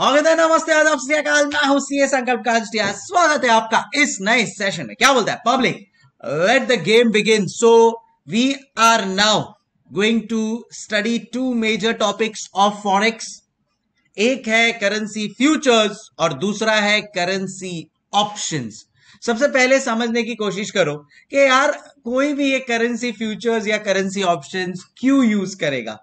नमस्ते आदाब सत्याकाल मैं हूं सीए संकल्प काजटिया स्वागत है आपका इस नए सेशन में क्या बोलता है public let the game begin so we are now going to study two major topics of forex एक है करेंसी फ्यूचर्स और दूसरा है करेंसी ऑप्शंस सबसे पहले समझने की कोशिश करो कि यार कोई भी ये करेंसी फ्यूचर्स या करेंसी ऑप्शंस क्यों यूज करेगा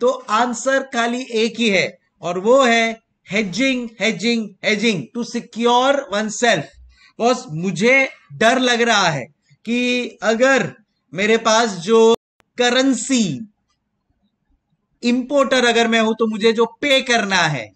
तो आंसर खाली एक ही है और वो है hedging hedging to secure oneself boss मुझे डर लग रहा है कि अगर मेरे पास जो करेंसी इंपोर्टर अगर मैं हूं तो मुझे जो पे करना है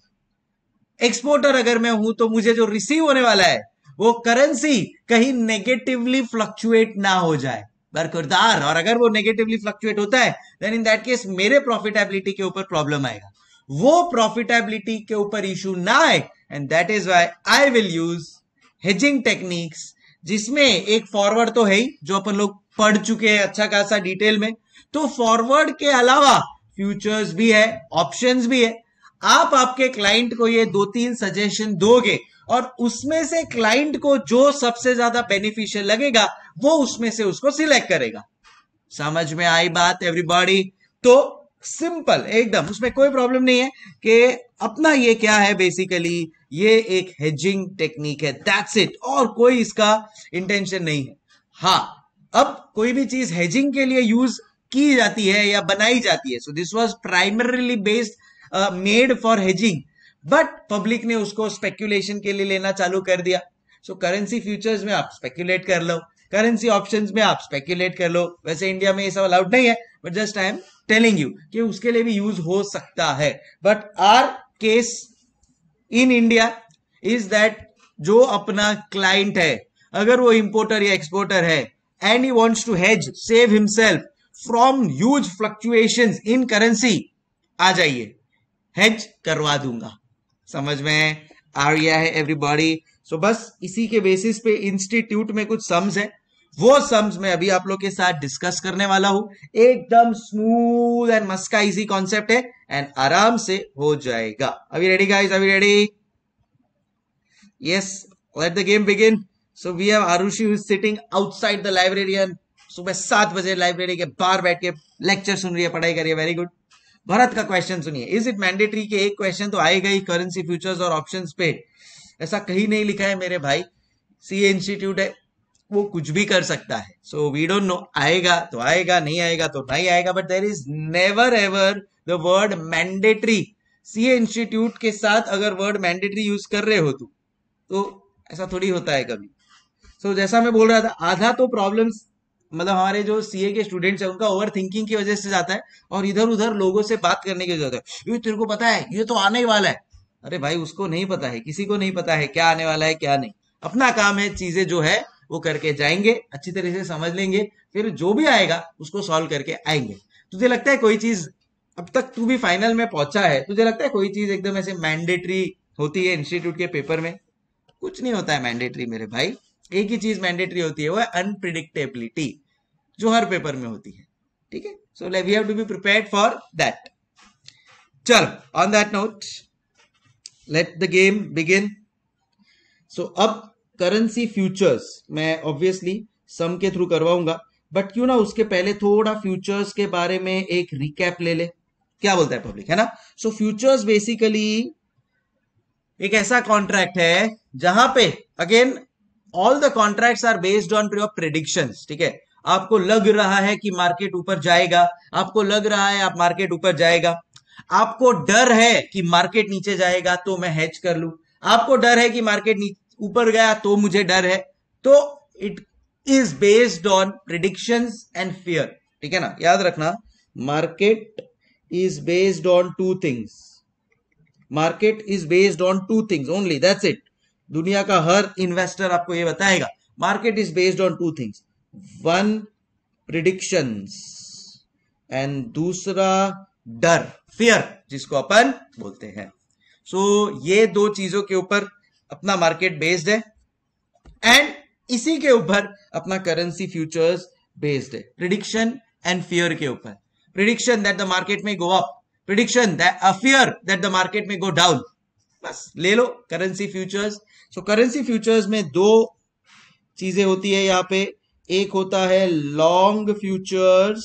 एक्सपोर्टर अगर मैं हूं तो मुझे जो रिसीव होने वाला है वो करेंसी कहीं नेगेटिवली फ्लक्चुएट ना हो जाए बरकरदार और अगर वो नेगेटिवली फ्लक्चुएट होता है देन इन दैट केस मेरे प्रॉफिटेबिलिटी के ऊपर प्रॉब्लम आएगा वो प्रॉफिटेबिलिटी के ऊपर इश्यू ना आए and that is why I will use hedging techniques जिसमें एक फॉरवर्ड तो है ही जो अपन लोग पढ़ चुके हैं अच्छा खासा डिटेल में तो फॉरवर्ड के अलावा फ्यूचर्स भी है ऑप्शंस भी है आप आपके क्लाइंट को ये दो तीन सजेशन दोगे और उसमें से क्लाइंट को जो सबसे ज्यादा बेनिफिशियल लगेगा वो उसमें से उसको सिलेक्ट करेगा समझ में आई बात एवरीबॉडी तो सिंपल एकदम उसमें कोई प्रॉब्लम नहीं है कि अपना ये क्या है बेसिकली ये एक हेजिंग टेक्निक है दैट्स इट और कोई इसका इंटेंशन नहीं है हाँ अब कोई भी चीज हेजिंग के लिए यूज की जाती है या बनाई जाती है so this was primarily based made for hedging but public ने उसको स्पेक्यूलेशन के लिए लेना चालू कर दिया सो करेंसी फ्यूचर्स में आप स्पेक्यूलेट कर लो करेंसी ऑप्शंस में आप स्पेक्यूलेट कर लो वैसे इंडिया में ये सब अलाउड नहीं है but just I am telling you कि उसके लिए भी यूज हो सकता है but our case in India is that जो अपना क्लाइंट है अगर वो इंपोर्टर या एक्सपोर्टर है and he wants to hedge save himself from huge fluctuation in currency आ जाइए हेज करवा दूंगा समझ में आ गया है एवरीबॉडी सो so बस इसी के बेसिस पे इंस्टीट्यूट में कुछ सम्स है वो सम्स में अभी आप लोग के साथ डिस्कस करने वाला हूं एकदम स्मूथ एंड मस्का इजी कॉन्सेप्ट है एंड आराम से हो जाएगा अभी रेडी गाइस अभी ready yes let the game begin so we have Arushi who sitting outside the librarian सुबह सात बजे लाइब्रेरी के बाहर बैठ के लेक्चर सुन रही है पढ़ाई कर रही है वेरी गुड भरत का क्वेश्चन सुनिए इज इट मैंडेटरी के एक क्वेश्चन तो आएगा ही करेंसी फ्यूचर्स और ऑप्शंस पे ऐसा कहीं नहीं लिखा है मेरे भाई सी इंस्टीट्यूट है वो कुछ भी कर सकता है सो वी डोंट नो आएगा तो आएगा नहीं आएगा तो नहीं आएगा but there is never ever the word mandatory सी इंस्टीट्यूट के साथ अगर वर्ड मैंडेटरी यूज कर रहे हो तू तो ऐसा थोड़ी होता है कभी सो so, जैसा मैं बोल रहा था आधा तो प्रॉब्लम्स मतलब हमारे जो सीए के स्टूडेंट्स है उनका ओवर थिंकिंग की वजह से जाता है और इधर उधर लोगों से बात करने की जरूरत है ये तेरे को पता है ये तो आने ही वाला है अरे भाई उसको नहीं पता है किसी को नहीं पता है क्या आने वाला है क्या नहीं अपना काम है चीजें जो है वो करके जाएंगे अच्छी तरह से समझ लेंगे फिर जो भी आएगा उसको सॉल्व करके आएंगे तुझे लगता है कोई चीज अब तक तू भी फाइनल में पहुंचा है तुझे लगता है कोई चीज एकदम ऐसे मैंडेटरी होती है इंस्टीट्यूट के पेपर में कुछ नहीं होता है मैंडेटरी मेरे भाई एक ही चीज मैंडेटरी होती है वो है अनप्रिडिक्टेबिलिटी जो हर पेपर में होती है ठीक है so we have to be prepared for that चलो on that note let the game begin so अब करेंसी फ्यूचर्स मैं ऑब्वियसली सम के थ्रू करवाऊंगा बट क्यों ना उसके पहले थोड़ा फ्यूचर्स के बारे में एक रिकैप ले ले क्या बोलता है पब्लिक है ना सो फ्यूचर्स बेसिकली एक ऐसा कॉन्ट्रैक्ट है जहां पे again all the contracts are based on your prediction ठीक है आपको लग रहा है कि मार्केट ऊपर जाएगा आपको लग रहा है आप मार्केट ऊपर जाएगा आपको डर है कि मार्केट नीचे जाएगा तो मैं हैच कर लू आपको डर है कि मार्केट ऊपर गया तो मुझे डर है तो it is based on prediction and fear ठीक है ना याद रखना market is based on two things market is based on two things only that's it दुनिया का हर इन्वेस्टर आपको यह बताएगा market is based on two things one prediction and दूसरा डर फियर जिसको अपन बोलते हैं सो so, ये दो चीजों के ऊपर अपना मार्केट बेस्ड है एंड इसी के ऊपर अपना करेंसी फ्यूचर्स बेस्ड है प्रिडिक्शन एंड फियर के ऊपर प्रिडिक्शन दैट द मार्केट में go up prediction fear that the market में गो डाउन बस ले लो currency futures so currency futures में दो चीजें होती है यहाँ पे एक होता है लॉन्ग फ्यूचर्स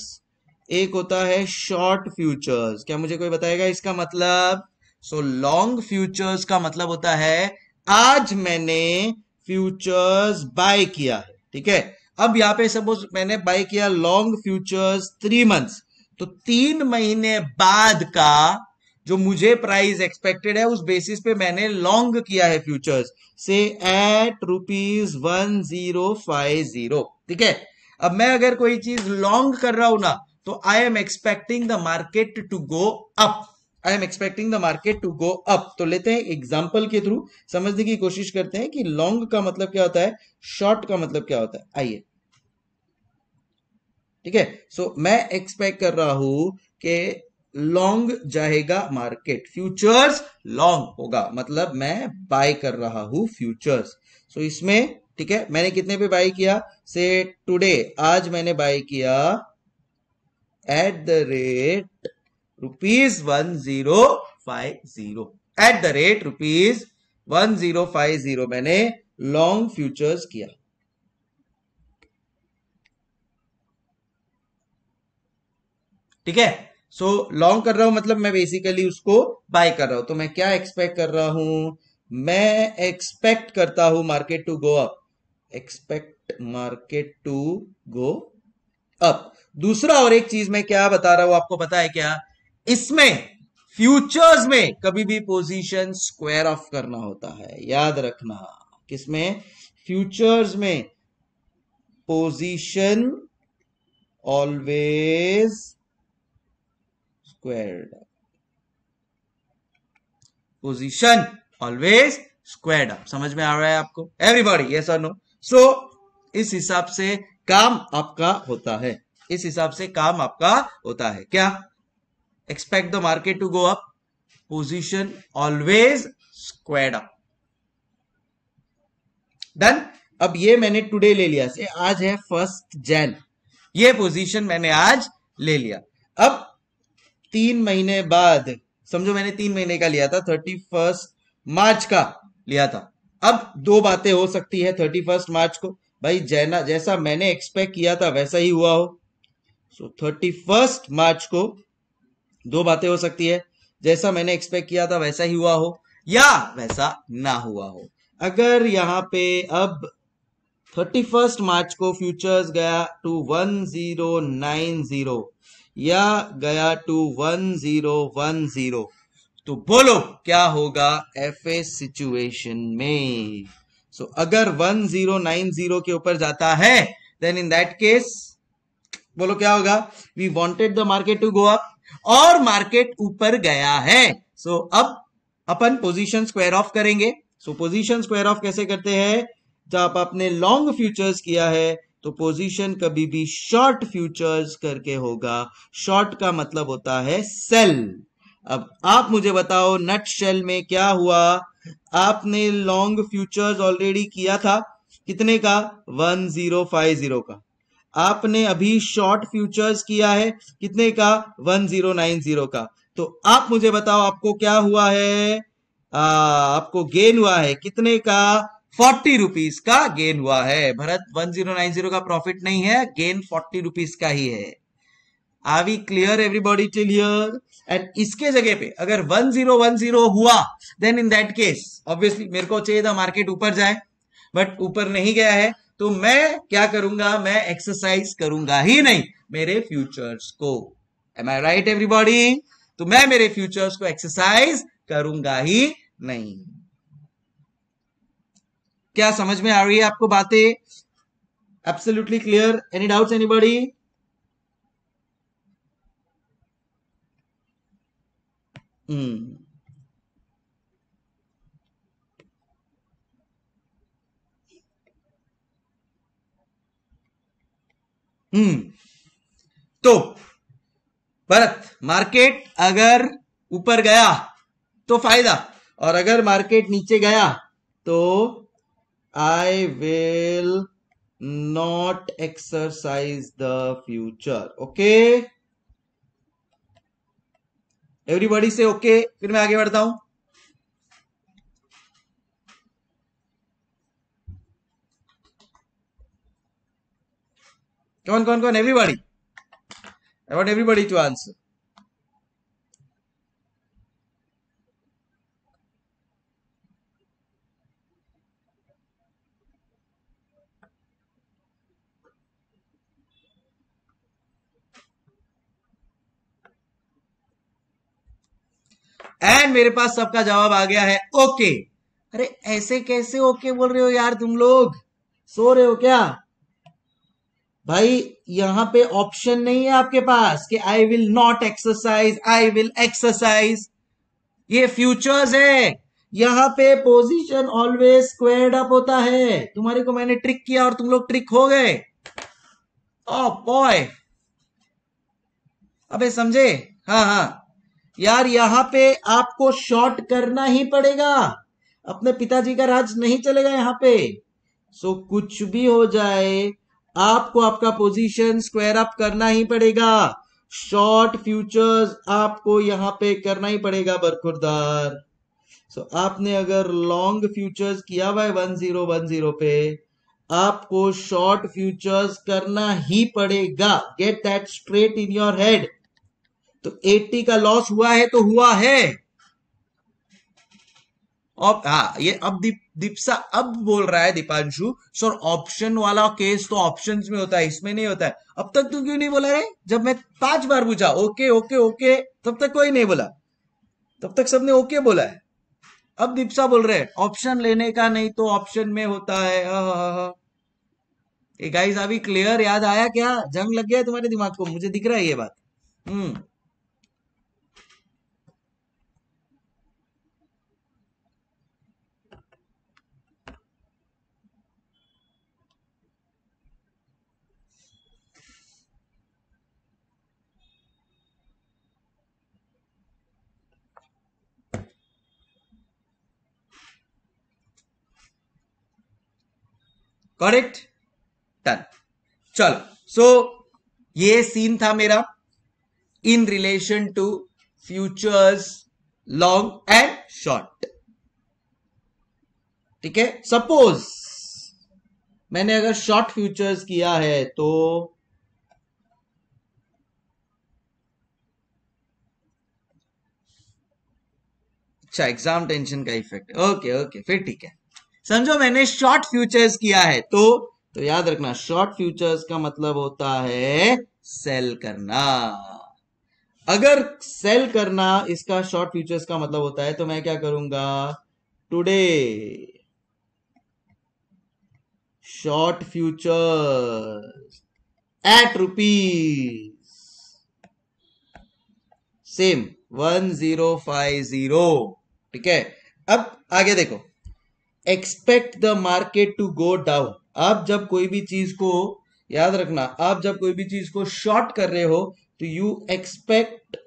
एक होता है शॉर्ट फ्यूचर्स क्या मुझे कोई बताएगा इसका मतलब सो लॉन्ग फ्यूचर्स का मतलब होता है आज मैंने फ्यूचर्स बाय किया है ठीक है अब यहाँ पे सपोज मैंने बाय किया लॉन्ग फ्यूचर्स थ्री मंथ्स तो तीन महीने बाद का जो मुझे प्राइस एक्सपेक्टेड है उस बेसिस पे मैंने लॉन्ग किया है फ्यूचर्स से at rupees one zero five zero ठीक है अब मैं अगर कोई चीज लॉन्ग कर रहा हूं ना तो I am expecting the market to go up I am expecting the market to go up तो लेते हैं एग्जाम्पल के थ्रू समझने की कोशिश करते हैं कि लॉन्ग का मतलब क्या होता है शॉर्ट का मतलब क्या होता है आइए ठीक है सो मैं एक्सपेक्ट कर रहा हूं कि लॉन्ग जाएगा मार्केट फ्यूचर्स लॉन्ग होगा मतलब मैं बाय कर रहा हूं फ्यूचर्स सो इसमें ठीक है मैंने कितने पे बाय किया से टुडे आज मैंने बाय किया at the rate rupees one zero five zero at the rate rupees one zero five zero मैंने लॉन्ग फ्यूचर्स किया ठीक है सो लॉन्ग कर रहा हूं मतलब मैं बेसिकली उसको बाय कर रहा हूं तो मैं क्या एक्सपेक्ट कर रहा हूं मैं एक्सपेक्ट करता हूं market to go up expect market to go up दूसरा और एक चीज मैं क्या बता रहा हूं आपको पता है क्या इसमें फ्यूचर्स में कभी भी पोजीशन स्क्वायर ऑफ करना होता है याद रखना किसमें फ्यूचर्स में position always squared position always squared up समझ में आ रहा है आपको एवरीबॉडी यस और नो सो इस हिसाब से काम आपका होता है इस हिसाब से काम आपका होता है क्या expect the market to go up position always squared up done अब ये मैंने टुडे ले लिया से आज है फर्स्ट जैन ये पोजीशन मैंने आज ले लिया अब तीन महीने बाद समझो मैंने तीन महीने का लिया था थर्टी फर्स्ट मार्च का लिया था अब दो बातें हो सकती है थर्टी फर्स्ट मार्च को भाई जैना जैसा मैंने एक्सपेक्ट किया था वैसा ही हुआ हो सो थर्टी फर्स्ट मार्च को दो बातें हो सकती है जैसा मैंने एक्सपेक्ट किया था वैसा ही हुआ हो या वैसा ना हुआ हो अगर यहाँ पे अब थर्टी फर्स्ट मार्च को फ्यूचर्स गया to one zero nine zero या गया to one zero one zero तो बोलो क्या होगा एफ ए सिचुएशन में सो so, अगर वन जीरो नाइन जीरो के ऊपर जाता है देन इन दैट केस बोलो क्या होगा we wanted the market to go up और मार्केट ऊपर गया है सो so, अब अपन पोजीशन स्क्वायर ऑफ करेंगे सो पोजीशन स्क्वायर ऑफ कैसे करते हैं जब आप आपने लॉन्ग फ्यूचर्स किया है तो पोजीशन कभी भी शॉर्ट फ्यूचर्स करके होगा शॉर्ट का मतलब होता है सेल अब आप मुझे बताओ नट शेल में क्या हुआ आपने लॉन्ग फ्यूचर्स ऑलरेडी किया था कितने का 1050 का आपने अभी शॉर्ट फ्यूचर्स किया है कितने का 1090 का तो आप मुझे बताओ आपको क्या हुआ है आ, आपको गेन हुआ है कितने का फोर्टी रुपीज का गेन हुआ है Bharat one zero nine zero का प्रॉफिट नहीं है गेन फोर्टी रुपीज का ही है are we clear everybody till here and इसके जगह पे अगर वन जीरो वन जीरो हुआ then in that case obviously मेरे को चाहिए था मार्केट ऊपर जाए बट ऊपर नहीं गया है तो मैं क्या करूंगा मैं एक्सरसाइज करूंगा ही नहीं मेरे फ्यूचर्स को एम आई राइट एवरीबॉडी तो मैं मेरे फ्यूचर्स को एक्सरसाइज करूंगा ही नहीं क्या समझ में आ रही है आपको बातें absolutely clear any doubts any hmm hmm तो भरत मार्केट अगर ऊपर गया तो फायदा और अगर मार्केट नीचे गया तो I will not exercise the future okay everybody से ओके फिर मैं आगे बढ़ता हूं Come on, come on, come on, everybody. I want everybody to answer. And मेरे पास सबका जवाब आ गया है ओके okay. अरे ऐसे कैसे ओके okay बोल रहे हो यार तुम लोग सो रहे हो क्या भाई यहां पे ऑप्शन नहीं है आपके पास कि I will not exercise I will exercise ये फ्यूचर्स है यहां पे पोजीशन ऑलवेज स्क्वेयर्ड अप होता है तुम्हारे को मैंने ट्रिक किया और तुम लोग ट्रिक हो गए ओ oh, बॉय अबे समझे हाँ हाँ यार यहां पे आपको शॉर्ट करना ही पड़ेगा अपने पिताजी का राज नहीं चलेगा यहाँ पे सो कुछ भी हो जाए आपको आपका पोजीशन स्क्वायर अप करना ही पड़ेगा शॉर्ट फ्यूचर्स आपको यहां पे करना ही पड़ेगा बरखुरदार सो so, आपने अगर लॉन्ग फ्यूचर्स किया हुआ है वन जीरो वन जीरो पे आपको शॉर्ट फ्यूचर्स करना ही पड़ेगा get that straight in your head तो 80 का लॉस हुआ है तो हुआ है अब हाँ ये अब दीप दीपसा अब बोल रहा है दीपांशु सर ऑप्शन वाला केस तो ऑप्शन में होता है इसमें नहीं होता है अब तक तू क्यों नहीं बोला रे जब मैं पांच बार पूछा ओके ओके ओके तब तक कोई नहीं बोला तब तक सबने ओके बोला है अब दीपसा बोल रहे हैं ऑप्शन लेने का नहीं तो ऑप्शन में होता है गाइस अभी क्लियर याद आया क्या जंग लग गया तुम्हारे दिमाग को मुझे दिख रहा है ये बात हम्म करेक्ट टन चलो सो so, ये सीन था मेरा in relation to futures long and short ठीक है सपोज मैंने अगर शॉर्ट फ्यूचर्स किया है तो अच्छा एग्जाम टेंशन का इफेक्ट ओके ओके फिर ठीक है समझो मैंने शॉर्ट फ्यूचर्स किया है तो तो याद रखना शॉर्ट फ्यूचर्स का मतलब होता है सेल करना अगर सेल करना इसका शॉर्ट फ्यूचर्स का मतलब होता है तो मैं क्या करूंगा today short futures at rupees same one zero five zero ठीक है अब आगे देखो expect the market to go down आप जब कोई भी चीज को याद रखना आप जब कोई भी चीज को शॉर्ट कर रहे हो तो you expect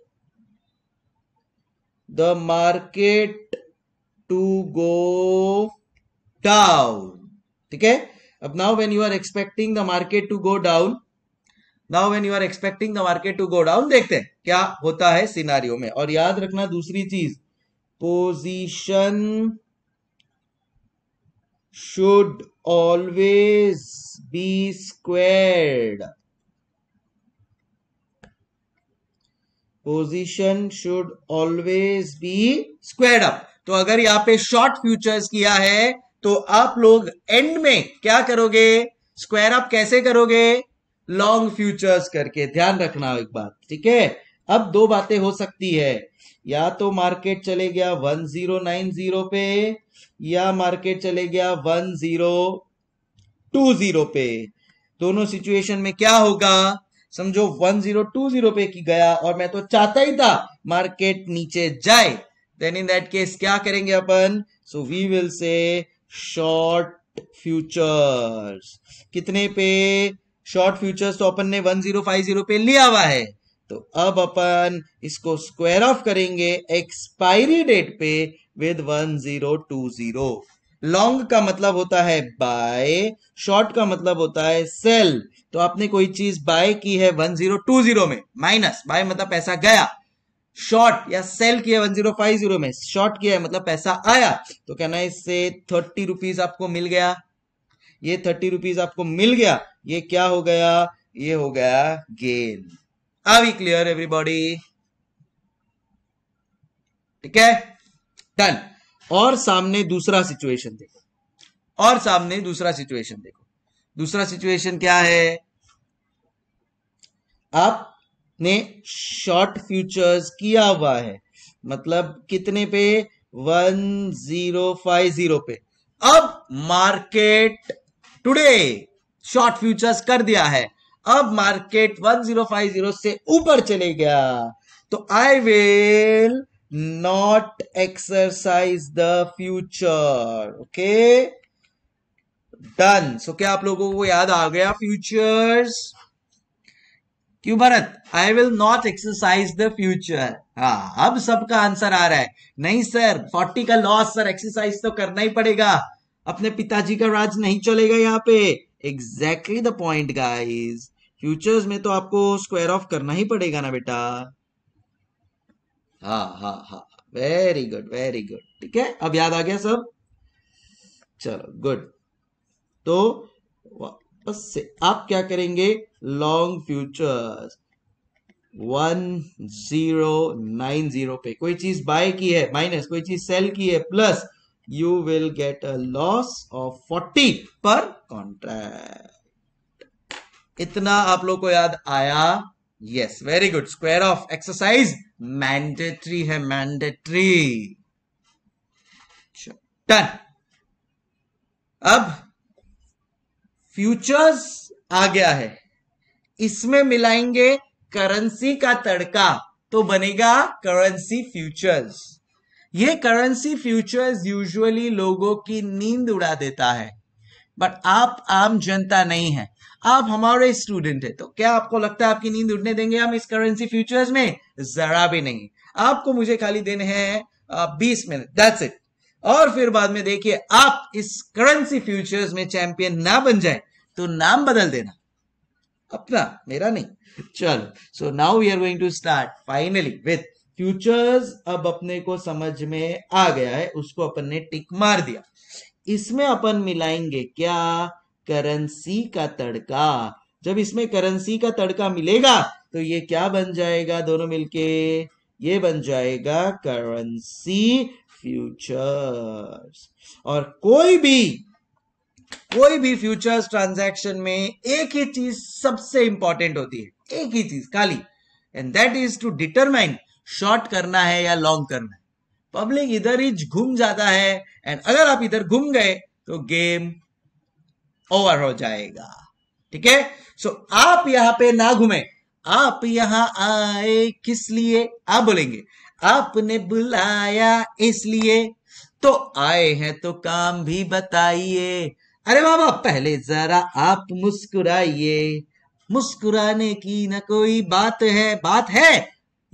the market to go down ठीक है अब now when you are expecting the market to go down now when you are expecting the market to go down देखते हैं क्या होता है सिनारियों में और याद रखना दूसरी चीज position should always be squared. Position should always be squared up तो अगर यहां पे शॉर्ट फ्यूचर्स किया है तो आप लोग एंड में क्या करोगे स्क्वायर अप कैसे करोगे लॉन्ग फ्यूचर्स करके ध्यान रखना एक बात ठीक है अब दो बातें हो सकती है या तो मार्केट चले गया 1090 पे या मार्केट चले गया 1020 पे दोनों सिचुएशन में क्या होगा समझो 1020 पे की गया और मैं तो चाहता ही था मार्केट नीचे जाए देन इन दैट केस क्या करेंगे अपन so we will say short futures कितने पे शॉर्ट फ्यूचर्स तो अपन ने 1050 पे लिया हुआ है तो अब अपन इसको स्क्वायर ऑफ करेंगे एक्सपायरी डेट पे with one zero two zero long का मतलब होता है बाय शॉर्ट का मतलब होता है सेल तो आपने कोई चीज बाय की है वन जीरो टू जीरो में माइनस बाय मतलब पैसा गया शॉर्ट या सेल किया वन जीरो फाइव जीरो में शॉर्ट किया है मतलब पैसा आया तो कहना है इससे थर्टी रुपीज आपको मिल गया ये थर्टी रुपीज आपको मिल गया ये क्या हो गया ये हो गया gain are we clear everybody ठीक है डन और सामने दूसरा सिचुएशन देखो और सामने दूसरा सिचुएशन देखो दूसरा सिचुएशन क्या है आपने शॉर्ट फ्यूचर्स किया हुआ है मतलब कितने पे वन जीरो फाइव जीरो पे अब मार्केट टुडे शॉर्ट फ्यूचर्स कर दिया है अब मार्केट 1050 से ऊपर चले गया तो I will not exercise the future okay done so क्या आप लोगों को याद आ गया फ्यूचर्स क्यों Bharat I will not exercise the future हाँ अब सबका आंसर आ रहा है नहीं सर फोर्टी का लॉस सर एक्सरसाइज तो करना ही पड़ेगा अपने पिताजी का राज नहीं चलेगा यहाँ पे exactly the point guys futures में तो आपको स्क्वायर ऑफ करना ही पड़ेगा ना बेटा हाँ हाँ हाँ वेरी गुड वेरी गुड ठीक है अब याद आ गया सब चलो गुड तो वापस से आप क्या करेंगे long futures one zero nine zero पे कोई चीज बाय की है माइनस कोई चीज सेल की है plus you will get a loss of 40 per contract. इतना आप लोग को याद आया yes very good square off exercise mandatory है मैंडेटरी डन अब फ्यूचर्स आ गया है इसमें मिलाएंगे करेंसी का तड़का तो बनेगा करेंसी फ्यूचर्स ये करेंसी फ्यूचर्स यूजुअली लोगों की नींद उड़ा देता है बट आप आम जनता नहीं है आप हमारे स्टूडेंट है तो क्या आपको लगता है आपकी नींद उड़ने देंगे हम इस करेंसी फ्यूचर्स में जरा भी नहीं आपको मुझे खाली देने हैं बीस मिनट दैट्स इट और फिर बाद में देखिए आप इस करेंसी फ्यूचर्स में चैंपियन ना बन जाए तो नाम बदल देना अपना मेरा नहीं चलो so now we are going to start finally with futures अब अपने को समझ में आ गया है उसको अपन ने टिक मार दिया इसमें अपन मिलाएंगे क्या करेंसी का तड़का जब इसमें करेंसी का तड़का मिलेगा तो ये क्या बन जाएगा दोनों मिलके ये बन जाएगा करेंसी फ्यूचर्स और कोई भी कोई भी फ्यूचर्स ट्रांजैक्शन में एक ही चीज सबसे इंपॉर्टेंट होती है एक ही चीज खाली and that is to determine short करना है या लॉन्ग करना है पब्लिक इधर ही घूम जाता है एंड अगर आप इधर घूम गए तो गेम ओवर हो जाएगा ठीक है सो आप यहां पे ना घूमे आप यहां आए किस लिए आप बोलेंगे आपने बुलाया इसलिए तो आए हैं तो काम भी बताइए अरे बाबा पहले जरा आप मुस्कुराइए मुस्कुराने की ना कोई बात है बात है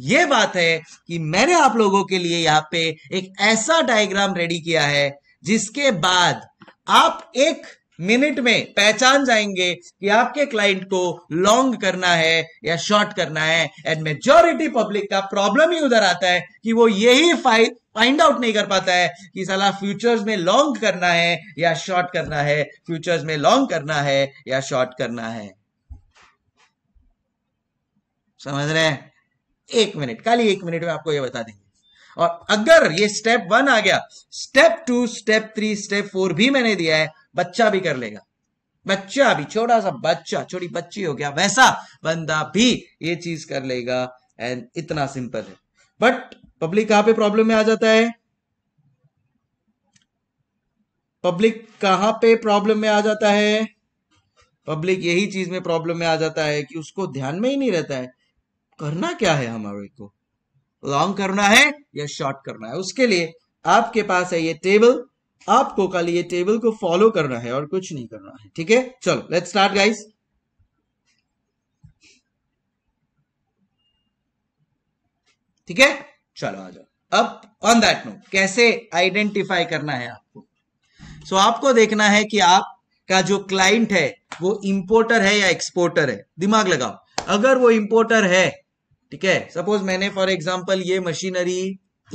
ये बात है कि मैंने आप लोगों के लिए यहाँ पे एक ऐसा डायग्राम रेडी किया है जिसके बाद आप एक मिनट में पहचान जाएंगे कि आपके क्लाइंट को लॉन्ग करना है या शॉर्ट करना है एंड मेजोरिटी पब्लिक का प्रॉब्लम ही उधर आता है कि वो यही फाइल फाइंड आउट नहीं कर पाता है कि साला फ्यूचर्स में लॉन्ग करना है या शॉर्ट करना है फ्यूचर्स में लॉन्ग करना है या शॉर्ट करना है समझ रहे हैं एक मिनट खाली एक मिनट में आपको ये बता देंगे और अगर ये स्टेप वन आ गया step two step three step four भी मैंने दिया है बच्चा भी कर लेगा बच्चा भी छोटा सा बच्चा छोटी बच्ची हो गया वैसा बंदा भी ये चीज कर लेगा एंड इतना सिंपल है बट पब्लिक कहां पे प्रॉब्लम में आ जाता है पब्लिक कहां पे प्रॉब्लम में आ जाता है पब्लिक यही चीज में प्रॉब्लम में आ जाता है कि उसको ध्यान में ही नहीं रहता है करना क्या है हमारे को लॉन्ग करना है या शॉर्ट करना है उसके लिए आपके पास है ये टेबल आपको कल ये टेबल को फॉलो करना है और कुछ नहीं करना है ठीक है चलो लेट्स स्टार्ट गाइस ठीक है चलो आ जाओ अब ऑन दैट नोट कैसे आइडेंटिफाई करना है आपको सो so, आपको देखना है कि आपका जो क्लाइंट है वो इंपोर्टर है या एक्सपोर्टर है दिमाग लगाओ अगर वो इंपोर्टर है ठीक है सपोज मैंने फॉर एग्जाम्पल ये मशीनरी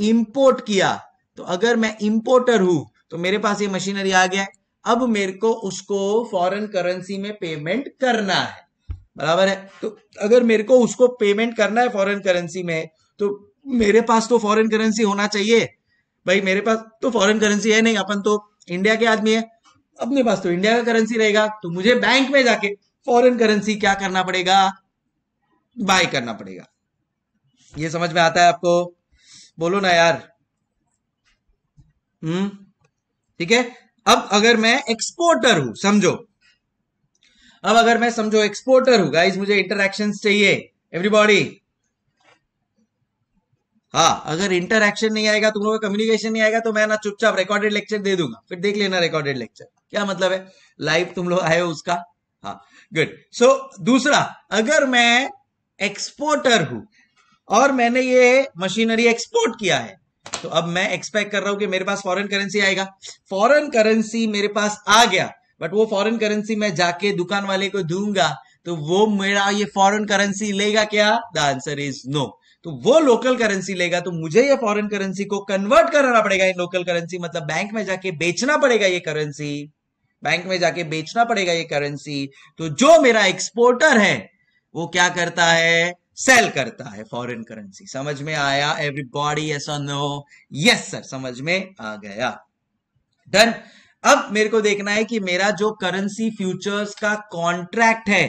इंपोर्ट किया तो अगर मैं इंपोर्टर हूं तो मेरे पास ये मशीनरी आ गया अब मेरे को उसको फॉरेन करेंसी में पेमेंट करना है बराबर है तो अगर मेरे को उसको पेमेंट करना है फॉरेन करेंसी में तो मेरे पास तो फॉरेन करेंसी होना चाहिए भाई मेरे पास तो फॉरेन करेंसी है नहीं अपन तो इंडिया के आदमी है अपने पास तो इंडिया का करेंसी रहेगा तो मुझे बैंक में जाके फॉरेन करेंसी क्या करना पड़ेगा बाय करना पड़ेगा ये समझ में आता है आपको बोलो ना यार हम्म ठीक है अब अगर मैं एक्सपोर्टर हूं समझो अब अगर मैं समझो एक्सपोर्टर हूं गाइज मुझे इंटरक्शन चाहिए एवरीबॉडी हाँ अगर इंटरक्शन नहीं आएगा तुम लोगों का कम्युनिकेशन नहीं आएगा तो मैं ना चुपचाप रिकॉर्डेड लेक्चर दे दूंगा फिर देख लेना रिकॉर्डेड लेक्चर क्या मतलब है लाइव तुम लोग आए हो उसका हाँ गुड सो so, दूसरा अगर मैं एक्सपोर्टर हूं और मैंने ये मशीनरी एक्सपोर्ट किया है तो अब मैं एक्सपेक्ट कर रहा हूं कि मेरे पास फॉरेन करेंसी आएगा फॉरेन करेंसी मेरे पास आ गया बट वो फॉरेन करेंसी मैं जाके दुकान वाले को दूंगा तो वो मेरा ये फॉरेन करेंसी लेगा क्या द आंसर इज नो तो वो लोकल करेंसी लेगा तो मुझे ये फॉरेन करेंसी को कन्वर्ट करना पड़ेगा ये लोकल करेंसी मतलब बैंक में जाके बेचना पड़ेगा ये करेंसी बैंक में जाके बेचना पड़ेगा ये करेंसी तो जो मेरा एक्सपोर्टर है वो क्या करता है सेल करता है फॉरेन करेंसी समझ में आया एवरीबॉडी यस और नो यस सर समझ में आ गया डन अब मेरे को देखना है कि मेरा जो करेंसी फ्यूचर्स का कॉन्ट्रैक्ट है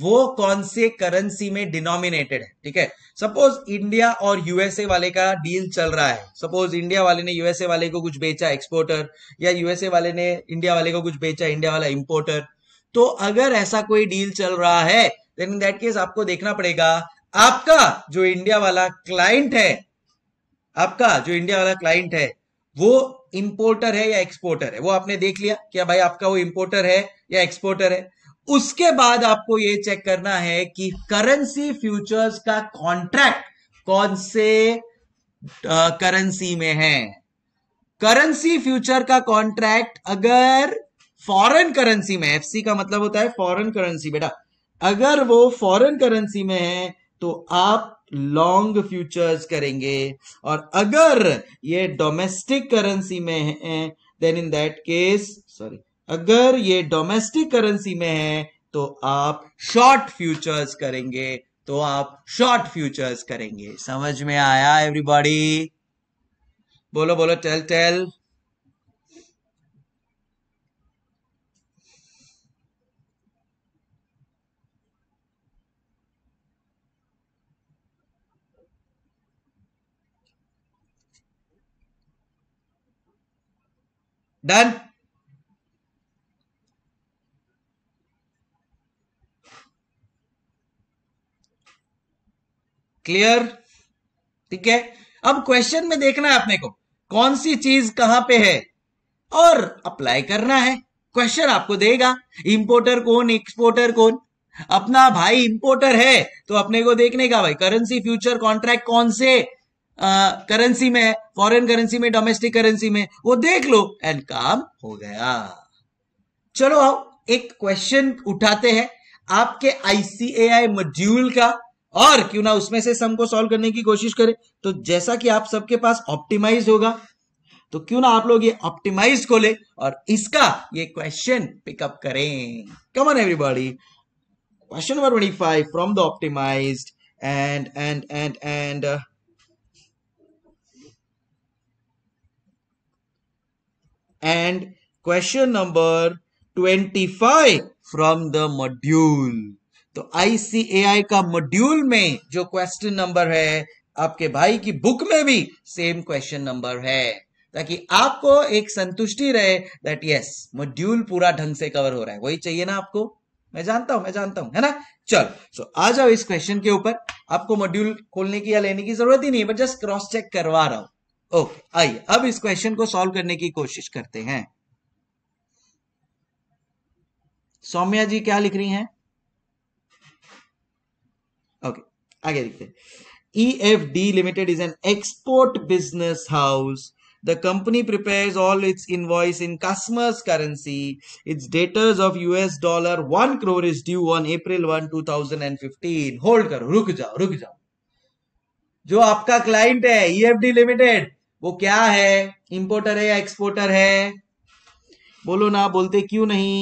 वो कौन से करेंसी में डिनोमिनेटेड है ठीक है सपोज इंडिया और यूएसए वाले का डील चल रहा है सपोज इंडिया वाले ने यूएसए वाले को कुछ बेचा एक्सपोर्टर या यूएसए वाले ने इंडिया वाले को कुछ बेचा इंडिया वाला इंपोर्टर तो अगर ऐसा कोई डील चल रहा है देन इन दैट केस आपको देखना पड़ेगा आपका जो इंडिया वाला क्लाइंट है आपका जो इंडिया वाला क्लाइंट है वो इंपोर्टर है या एक्सपोर्टर है वो आपने देख लिया क्या भाई आपका वो इंपोर्टर है या एक्सपोर्टर है उसके बाद आपको ये चेक करना है कि करेंसी फ्यूचर्स का कॉन्ट्रैक्ट कौन से करेंसी में है करेंसी फ्यूचर का कॉन्ट्रैक्ट अगर फॉरेन करेंसी में एफसी का मतलब होता है फॉरेन करेंसी बेटा अगर वो फॉरेन करेंसी में है तो आप लॉन्ग फ्यूचर्स करेंगे और अगर ये डोमेस्टिक करेंसी में है then in that case sorry अगर ये डोमेस्टिक करेंसी में है तो आप शॉर्ट फ्यूचर्स करेंगे तो आप शॉर्ट फ्यूचर्स करेंगे समझ में आया एवरीबॉडी बोलो बोलो टेल टेल डन क्लियर ठीक है अब क्वेश्चन में देखना है आपने को कौन सी चीज कहां पे है और अप्लाई करना है क्वेश्चन आपको देगा इंपोर्टर कौन एक्सपोर्टर कौन अपना भाई इंपोर्टर है तो अपने को देखने का भाई करेंसी फ्यूचर कॉन्ट्रैक्ट कौन से करेंसी में है फॉरेन करेंसी में डोमेस्टिक करेंसी में वो देख लो एंड काम हो गया चलो आओ एक क्वेश्चन उठाते हैं आपके आईसीएआई मॉड्यूल का और क्यों ना उसमें से सम को सॉल्व करने की कोशिश करें तो जैसा कि आप सबके पास ऑप्टिमाइज होगा तो क्यों ना आप लोग ये ऑप्टिमाइज को ले और इसका ये क्वेश्चन पिकअप करें come on everybody question number twenty five from the optimized and and and and and question number 25 from the module तो आईसीएआई का मॉड्यूल में जो क्वेश्चन नंबर है आपके भाई की बुक में भी सेम क्वेश्चन नंबर है ताकि आपको एक संतुष्टि रहे दैट यस मॉड्यूल पूरा ढंग से कवर हो रहा है वही चाहिए ना आपको मैं जानता हूं मैं जानता हूं है ना चल सो आ जाओ इस क्वेश्चन के ऊपर आपको मॉड्यूल खोलने की या लेने की जरूरत ही नहीं है बट जस्ट क्रॉस चेक करवा रहा हूं ओके आइए अब इस क्वेश्चन को सॉल्व करने की कोशिश करते हैं सौम्या जी क्या लिख रही हैं ओके आगे लिखते हैं D limited is an export business house The company prepares all its invoice in customers' currency. Its debtors of US dollar one crore is due on April one two thousand and fifteen. Hold करो रुक जाओ रुक जाओ जो आपका client है EFD Limited वो क्या है इंपोर्टर है या एक्सपोर्टर है बोलो ना बोलते क्यों नहीं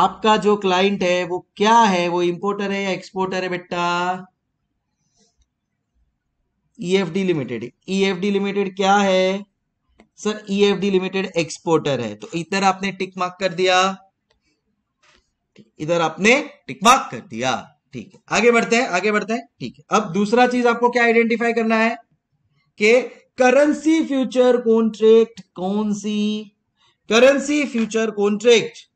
आपका जो क्लाइंट है वो क्या है वो इंपोर्टर है या एक्सपोर्टर है बेटा ईएफडी लिमिटेड ईएफडी लिमिटेड क्या है सर ईएफडी लिमिटेड एक्सपोर्टर है तो इधर आपने टिक मार्क कर दिया इधर आपने टिक मार्क कर दिया ठीक है आगे बढ़ते हैं आगे बढ़ते हैं ठीक है अब दूसरा चीज आपको क्या आइडेंटिफाई करना है कि करेंसी फ्यूचर कॉन्ट्रैक्ट कौन सी करेंसी फ्यूचर कॉन्ट्रैक्ट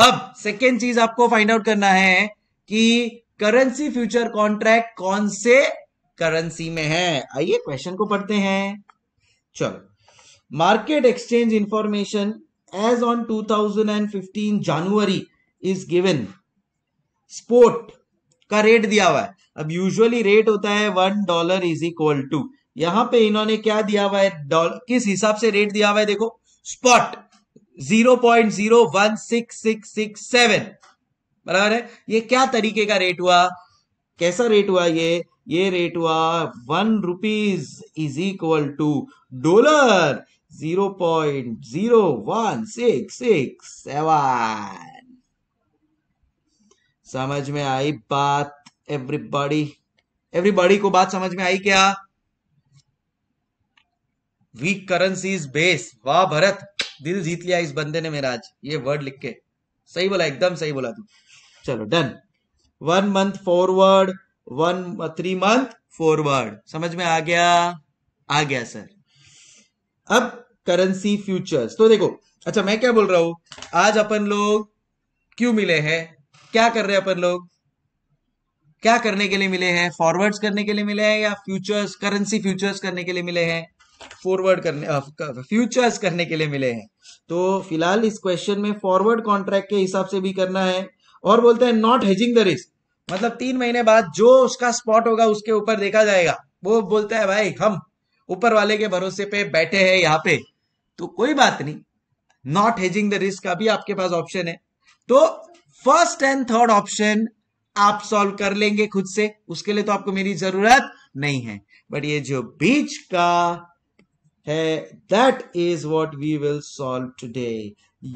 अब सेकेंड चीज आपको फाइंड आउट करना है कि करेंसी फ्यूचर कॉन्ट्रैक्ट कौन से करेंसी में है आइए क्वेश्चन को पढ़ते हैं चलो market exchange information as on 2015 January is given spot का रेट दिया हुआ है अब यूजुअली रेट होता है one dollar is equal to यहां पे इन्होंने क्या दिया हुआ है डॉलर किस हिसाब से रेट दिया हुआ है देखो spot zero point zero one six six six seven बराबर है ये क्या तरीके का रेट हुआ कैसा रेट हुआ ये ये रेट हुआ one rupees is equal to dollar zero point zero one six six seven समझ में आई बात एवरीबॉडी एवरीबॉडी को बात समझ में आई क्या वीक करेंसी इज बेस वाह भरत दिल जीत लिया इस बंदे ने मेरा आज ये वर्ड लिख के सही बोला एकदम सही बोला तू चलो done one month forward one three month forward समझ में आ गया आ गया सर अब करेंसी फ्यूचर्स तो देखो अच्छा मैं क्या बोल रहा हूं आज अपन लोग क्यों मिले हैं क्या कर रहे हैं अपन लोग क्या करने के लिए मिले हैं फॉरवर्ड्स करने के लिए मिले हैं या फ्यूचर्स करेंसी फ्यूचर्स करने के लिए मिले हैं फॉरवर्ड करने फ्यूचर्स करने के लिए मिले हैं तो फिलहाल इस क्वेश्चन में फॉरवर्ड कॉन्ट्रैक्ट के हिसाब से भी करना है और बोलते हैं नॉट हेजिंग द रिस्क मतलब तीन महीने बाद जो उसका स्पॉट होगा उसके ऊपर देखा जाएगा वो बोलता है भाई हम ऊपर वाले के भरोसे पे बैठे हैं यहाँ पे तो कोई बात नहीं नॉट हेजिंग द रिस्क का भी आपके पास ऑप्शन है तो फर्स्ट एंड थर्ड ऑप्शन आप सॉल्व कर लेंगे खुद से उसके लिए तो आपको मेरी जरूरत नहीं है बट ये जो बीच का है that is what we will solve today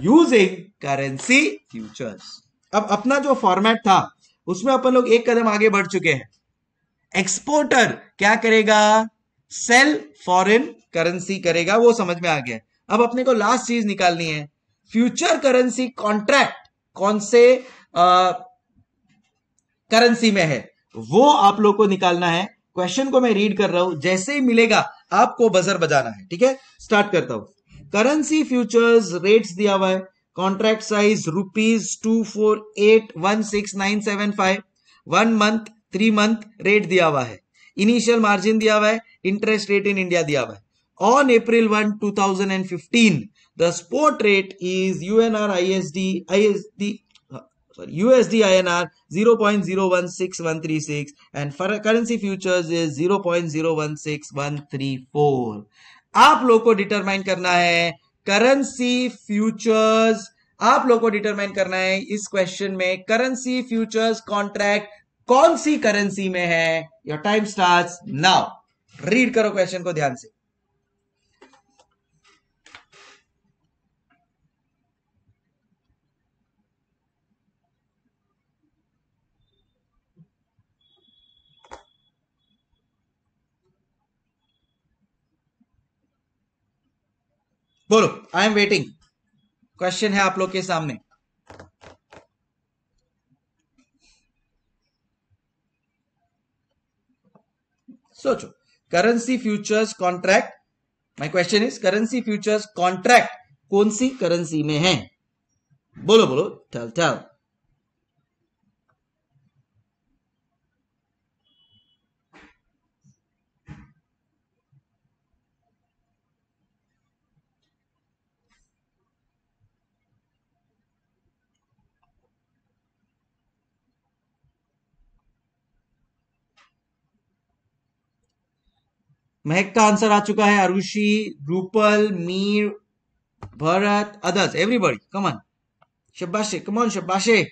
using currency futures अब अपना जो फॉर्मेट था उसमें अपन लोग एक कदम आगे बढ़ चुके हैं एक्सपोर्टर क्या करेगा सेल फॉरेन करेंसी करेगा वो समझ में आ गया अब अपने को लास्ट चीज निकालनी है फ्यूचर करेंसी कॉन्ट्रैक्ट कौन से करेंसी में है वो आप लोग को निकालना है क्वेश्चन को मैं रीड कर रहा हूं जैसे ही मिलेगा आपको बजर बजाना है ठीक है स्टार्ट करता हूं करेंसी फ्यूचर्स रेट्स दिया हुआ है contract size rupees two four eight one six nine seven five one month three month rate दिया हुआ है इनिशियल मार्जिन दिया हुआ है इंटरेस्ट रेट इन इंडिया दिया हुआ है on April one two thousand and fifteen The spot rate is UNR ISD, ISD uh, sorry, USD INR 0.016136 and for currency futures is 0.016134. आप लोग को डिटरमाइन करना है करेंसी फ्यूचर्स आप लोग को डिटरमाइन करना है इस क्वेश्चन में करेंसी फ्यूचर्स कॉन्ट्रैक्ट कौन सी करेंसी में है your time starts now read करो क्वेश्चन को ध्यान से बोलो आई एम वेटिंग क्वेश्चन है आप लोग के सामने सोचो currency futures contract my question is currency futures contract कौन सी करेंसी में है बोलो बोलो टल टल महक का आंसर आ चुका है Arushi Rupal Meer Bharat others everybody come on शब्बाशे कमन शब्बाशे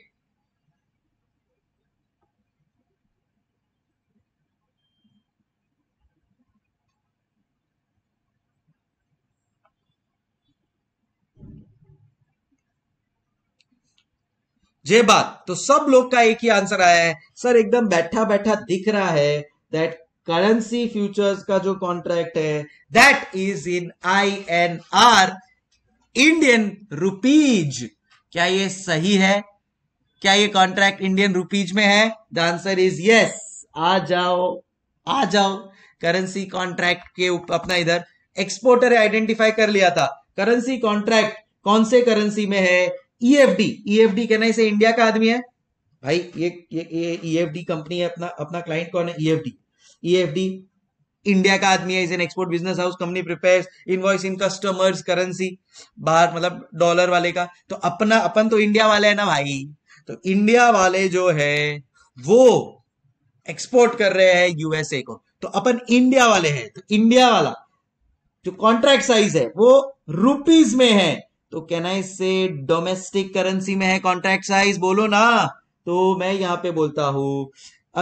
जे बात तो सब लोग का एक ही आंसर आया है सर एकदम बैठा बैठा दिख रहा है दैट करेंसी फ्यूचर्स का जो कॉन्ट्रैक्ट है that is in I N R Indian rupees क्या ये सही है क्या ये कॉन्ट्रैक्ट इंडियन रुपीज में है द आंसर इज यस आ जाओ आ जाओ करेंसी कॉन्ट्रैक्ट के ऊपर अपना इधर एक्सपोर्टर आइडेंटिफाई कर लिया था करेंसी कॉन्ट्रैक्ट कौन से करेंसी में है ईएफडी e ईएफडी e कहना इसे इंडिया का आदमी है भाई ये ये एफ ईएफडी कंपनी है अपना अपना क्लाइंट कौन है ईएफडी e ईएफडी इंडिया का आदमी है is an export business house company prepares invoice in customer's currency बाहर मतलब डॉलर वाले का तो अपना अपन तो इंडिया वाले है ना भाई तो इंडिया वाले जो है वो एक्सपोर्ट कर रहे हैं यूएसए को तो अपन इंडिया वाले हैं तो इंडिया वाला जो कॉन्ट्रैक्ट साइज है वो रुपीज में है तो कैन आई से डोमेस्टिक करेंसी में है कॉन्ट्रैक्ट साइज बोलो ना तो मैं यहां पे बोलता हूं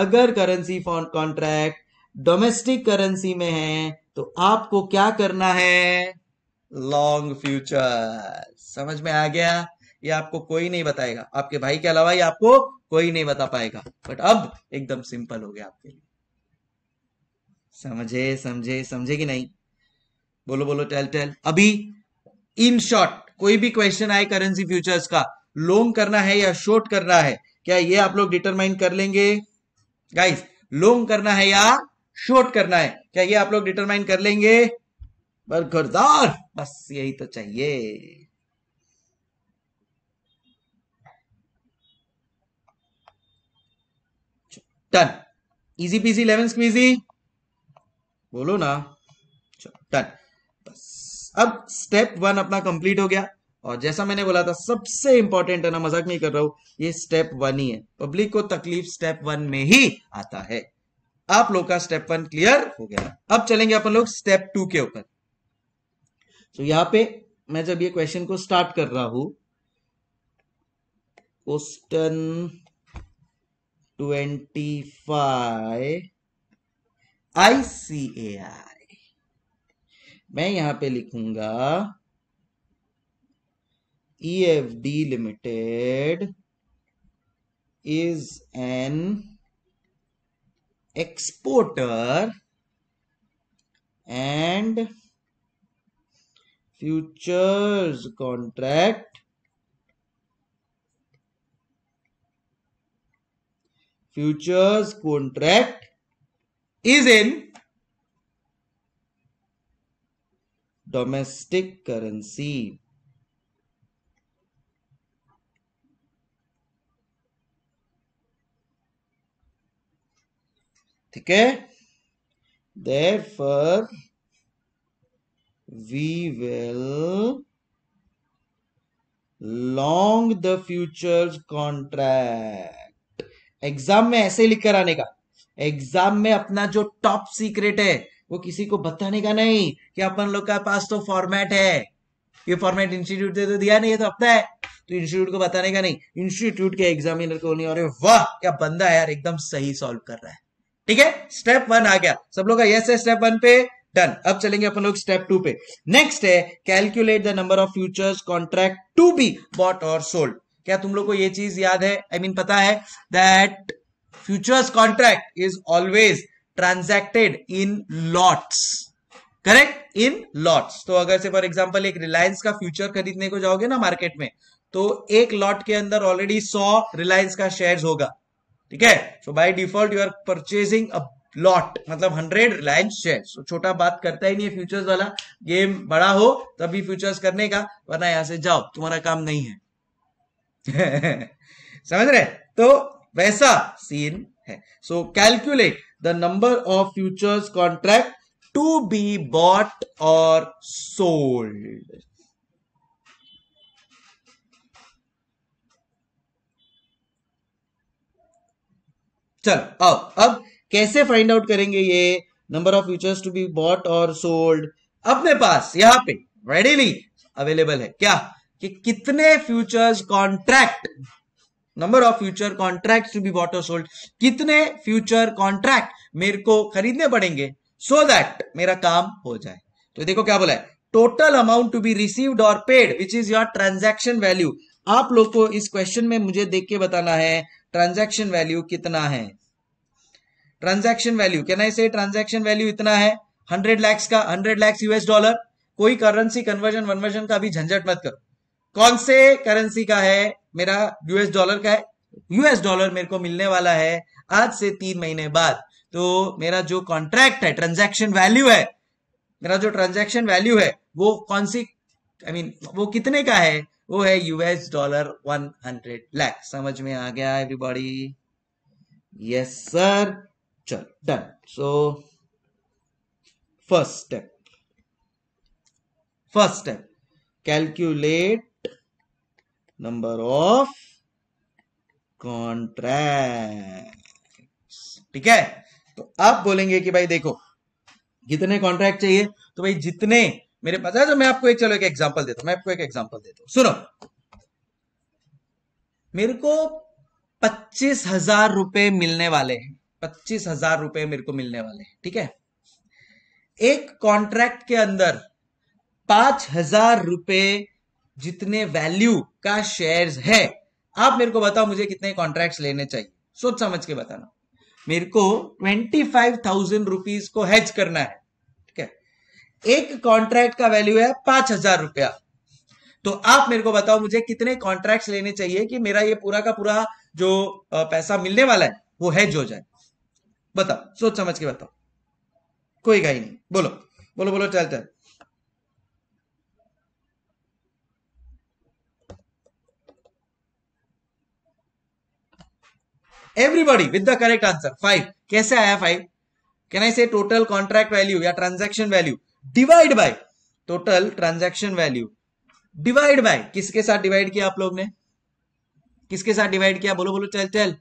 अगर currency for contract domestic currency में है तो आपको क्या करना है लॉन्ग फ्यूचर समझ में आ गया ये आपको कोई नहीं बताएगा आपके भाई के अलावा ये आपको कोई नहीं बता पाएगा बट अब एकदम सिंपल हो गया आपके लिए समझे समझे समझे कि नहीं बोलो बोलो टेल टेल अभी इन शॉर्ट कोई भी क्वेश्चन आए करेंसी फ्यूचर्स का लॉन्ग करना है या शॉर्ट करना है क्या ये आप लोग डिटरमाइन कर लेंगे गाइस लॉन्ग करना है या शॉर्ट करना है क्या ये आप लोग डिटरमाइन कर लेंगे बरकरदार बस यही तो चाहिए done easy peasy eleven squeezy बोलो ना डन बस अब स्टेप वन अपना कंप्लीट हो गया और जैसा मैंने बोला था सबसे इंपॉर्टेंट है ना मजाक नहीं कर रहा हूं ये स्टेप वन ही है पब्लिक को तकलीफ स्टेप वन में ही आता है आप लोग का स्टेप वन क्लियर हो गया अब चलेंगे अपन लोग स्टेप टू के ऊपर तो यहां पे मैं जब ये क्वेश्चन को स्टार्ट कर रहा हूं question twenty five I C A I मैं यहां पे लिखूंगा E F D limited is an exporter and futures contract futures contract is in domestic currency ठीक है therefore we will long the future contract exam में ऐसे लिख कर आने का एग्जाम में अपना जो टॉप सीक्रेट है वो किसी को बताने का नहीं कि अपन लोग का पास तो फॉर्मेट है ये फॉर्मेट इंस्टीट्यूट ने तो दिया नहीं है तो अपना है तो इंस्टीट्यूट को बताने का नहीं इंस्टीट्यूट के एग्जामिनर को नहीं और वाह क्या बंदा है यार एकदम सही सॉल्व कर रहा है ठीक है स्टेप वन आ गया सब लोग का यस है स्टेप वन पे डन अब चलेंगे अपन लोग स्टेप टू पे नेक्स्ट है calculate the number of futures contract to be bought और सोल्ड क्या तुम लोग को ये चीज याद है आई I मीन mean, पता है that futures contract is always transacted in lots correct in lots तो अगर से फॉर एग्जाम्पल एक रिलायंस का फ्यूचर खरीदने को जाओगे ना मार्केट में तो एक लॉट के अंदर ऑलरेडी सौ रिलायंस का शेयर होगा ठीक है so by default you are purchasing a lot मतलब हंड्रेड रिलायंस शेयर सो छोटा बात करता ही नहीं है फ्यूचर्स वाला गेम बड़ा हो तभी फ्यूचर्स करने का वरना यहां से जाओ तुम्हारा काम नहीं है समझ रहे तो वैसा सीन है so calculate the number of futures contract to be bought और सोल्ड चलो अब अब कैसे फाइंड आउट करेंगे ये number of futures to be bought और सोल्ड अपने पास यहां पे रेडीली अवेलेबल है क्या कि कितने futures contract number of future contract to be bought और सोल्ड कितने फ्यूचर कॉन्ट्रैक्ट मेरे को खरीदने पड़ेंगे सो so दैट मेरा काम हो जाए तो देखो क्या बोला है total amount to be received और paid which is your transaction value आप लोग को इस क्वेश्चन में मुझे देख के बताना है ट्रांजेक्शन वैल्यू कितना है ट्रांजैक्शन वैल्यू कैन आई से ट्रांजैक्शन वैल्यू इतना है हंड्रेड लैक्स का हंड्रेड लैक्स यूएस डॉलर कोई करेंसी कन्वर्जन वनवर्जन का भी झंझट मत करो कौन से करेंसी का है मेरा यूएस डॉलर का है यूएस डॉलर मेरे को मिलने वाला है आज से तीन महीने बाद तो मेरा जो कॉन्ट्रैक्ट है ट्रांजैक्शन वैल्यू है मेरा जो ट्रांजैक्शन वैल्यू है वो कौन सी आई I मीन mean, वो कितने का है वो है US dollar one hundred lakh समझ में आ गया एवरीबॉडी यस सर चलो done so first step first step calculate number of contract ठीक है तो आप बोलेंगे कि भाई देखो कितने कॉन्ट्रैक्ट चाहिए तो भाई जितने मेरे पास है अच्छा, तो मैं आपको एक चलो एक एग्जांपल देता हूं मैं आपको एक एग्जांपल देता हूं सुनो मेरे को पच्चीस हजार रुपए मिलने वाले हैं पच्चीस हजार रुपए मेरे को मिलने वाले ठीक है एक कॉन्ट्रैक्ट के अंदर पांच हजार रुपए जितने वैल्यू का शेयर्स है आप मेरे को बताओ मुझे कितने कॉन्ट्रैक्ट्स लेने चाहिए सोच समझ के बताना मेरे को ट्वेंटी फाइव थाउजेंड रुपीज को हेज करना है ठीक है एक कॉन्ट्रैक्ट का वैल्यू है पांच हजार रुपया तो आप मेरे को बताओ मुझे कितने कॉन्ट्रैक्ट्स लेने चाहिए कि मेरा ये पूरा का पूरा जो पैसा मिलने वाला है वो हैज हो जाए बताओ सोच समझ के बताओ कोई गाई नहीं बोलो बोलो बोलो चल चल everybody with the correct answer five कैसे आया five can I say total contract value या transaction value divide by total transaction value divide by किसके साथ डिवाइड किया आप लोग ने किसके साथ डिवाइड किया बोलो बोलो चल चल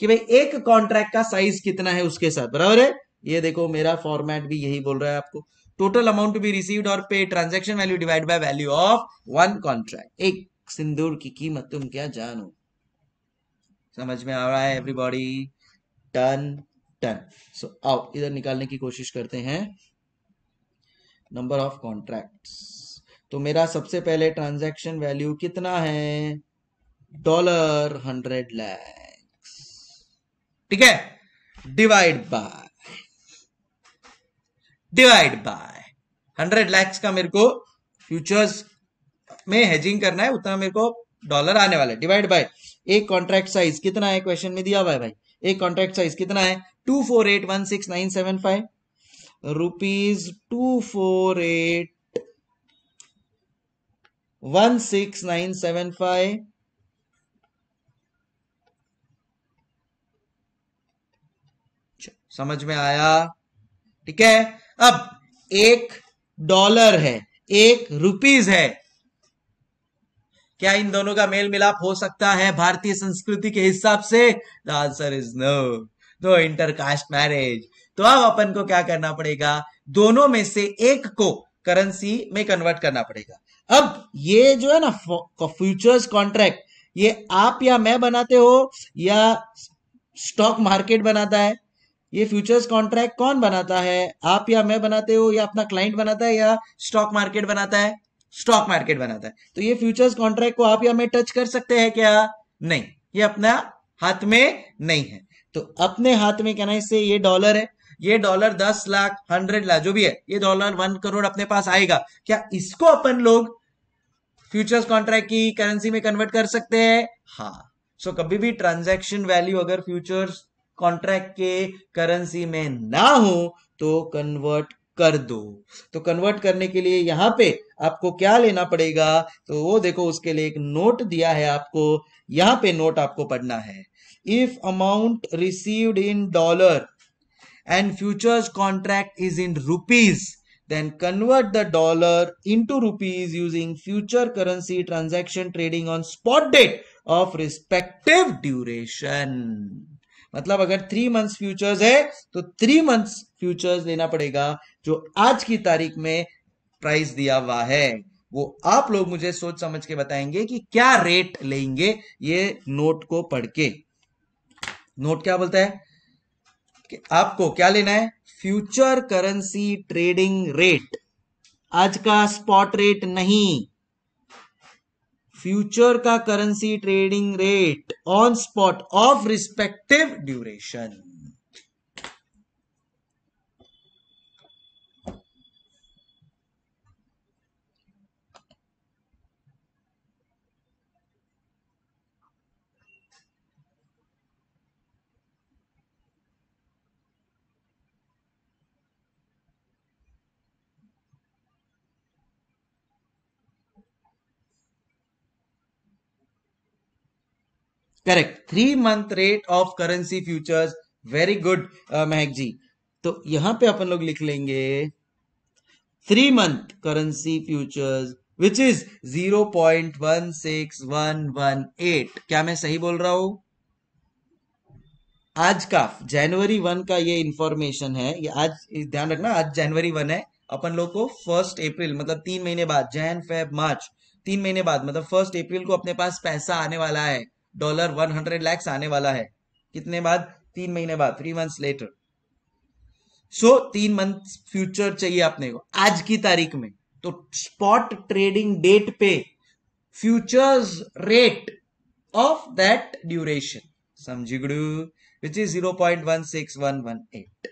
कि भाई एक कॉन्ट्रैक्ट का साइज कितना है उसके साथ बराबर है ये देखो मेरा फॉर्मेट भी यही बोल रहा है आपको टोटल अमाउंट बी रिसीव्ड और pay transaction value divide by value of one contract एक सिंदूर की कीमत तुम क्या जानो समझ में आ रहा है एवरीबॉडी टन टन सो आओ इधर निकालने की कोशिश करते हैं नंबर ऑफ कॉन्ट्रैक्ट तो मेरा सबसे पहले ट्रांजेक्शन वैल्यू कितना है डॉलर हंड्रेड लैख ठीक है divide by divide by hundred lakhs का मेरे को फ्यूचर्स में हेजिंग करना है उतना मेरे को डॉलर आने वाला है डिवाइड बाय एक कॉन्ट्रैक्ट साइज कितना है क्वेश्चन में दिया हुआ है भाई एक कॉन्ट्रैक्ट साइज कितना है two four eight one six nine seven five rupees two four eight one six nine seven five समझ में आया ठीक है अब एक डॉलर है एक रुपीज है क्या इन दोनों का मेल मिलाप हो सकता है भारतीय संस्कृति के हिसाब से the answer is no no intercaste marriage तो अब अपन को क्या करना पड़ेगा दोनों में से एक को करेंसी में कन्वर्ट करना पड़ेगा अब ये जो है ना फ्यूचर्स कॉन्ट्रैक्ट ये आप या मैं बनाते हो या स्टॉक मार्केट बनाता है ये फ्यूचर्स कॉन्ट्रैक्ट कौन बनाता है आप या मैं बनाते हो या अपना क्लाइंट बनाता है या स्टॉक मार्केट बनाता है स्टॉक मार्केट बनाता है तो ये फ्यूचर्स कॉन्ट्रैक्ट को आप या मैं टच कर सकते हैं क्या नहीं ये अपना हाथ में नहीं है तो अपने हाथ में कहना इससे ये डॉलर है ये डॉलर दस लाख हंड्रेड लाख जो भी है ये डॉलर वन करोड़ अपने पास आएगा क्या इसको अपन लोग फ्यूचर्स कॉन्ट्रैक्ट की करेंसी में कन्वर्ट कर सकते हैं हाँ सो so, कभी भी ट्रांजैक्शन वैल्यू अगर फ्यूचर्स कॉन्ट्रैक्ट के करेंसी में ना हो तो कन्वर्ट कर दो तो कन्वर्ट करने के लिए यहां पे आपको क्या लेना पड़ेगा तो वो देखो उसके लिए एक नोट दिया है आपको यहां पे नोट आपको पढ़ना है if amount received in dollar and futures contract is in rupees convert the dollar into rupees using future currency transaction trading on spot date of respective duration मतलब अगर थ्री मंथ्स फ्यूचर्स है तो three months futures लेना पड़ेगा जो आज की तारीख में प्राइस दिया हुआ है वो आप लोग मुझे सोच समझ के बताएंगे कि क्या रेट लेंगे ये नोट को पढ़ के नोट क्या बोलता है कि आपको क्या लेना है फ्यूचर करेंसी ट्रेडिंग रेट आज का स्पॉट रेट नहीं फ्यूचर का currency trading rate on spot of respective duration correct three month rate of currency futures very good Mehak ji तो यहां पे अपन लोग लिख लेंगे three month currency futures which is zero point one one one six eight क्या मैं सही बोल रहा हूं आज का जनवरी वन का ये इंफॉर्मेशन है ये आज ध्यान रखना आज जनवरी वन है अपन लोग को फर्स्ट अप्रैल मतलब तीन महीने बाद जैन फेब मार्च तीन महीने बाद मतलब फर्स्ट अप्रैल को अपने पास पैसा आने वाला है डॉलर वन हंड्रेड लैक्स आने वाला है कितने बाद तीन महीने बाद थ्री मंथ्स लेटर सो तीन मंथ फ्यूचर चाहिए आपने को आज की तारीख में तो स्पॉट ट्रेडिंग डेट पे futures rate of that duration समझी which is zero point one six one one eight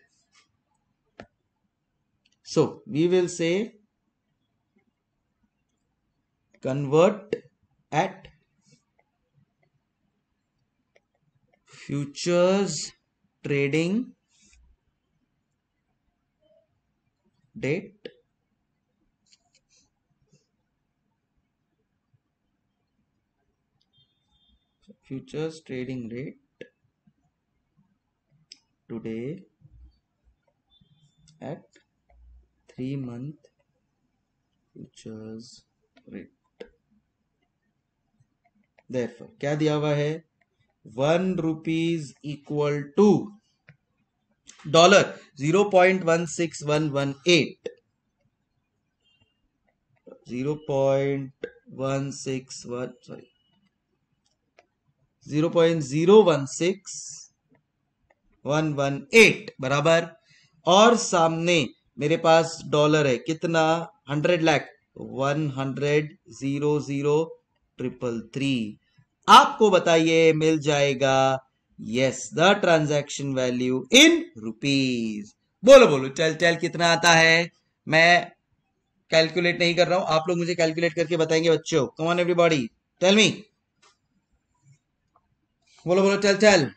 so we will say convert at futures trading date futures trading rate today at 3 month futures rate therefore क्या दिया हुआ है one rupees equal to dollar zero point one six one one eight zero point one six one sorry zero point zero one six one one eight बराबर और सामने मेरे पास dollar है कितना hundred lakh one hundred zero zero triple three आपको बताइए मिल जाएगा yes the transaction value in rupees बोलो बोलो चल चल कितना आता है मैं कैलकुलेट नहीं कर रहा हूं आप लोग मुझे कैलकुलेट करके बताएंगे बच्चों come on everybody tell me बोलो बोलो चल चल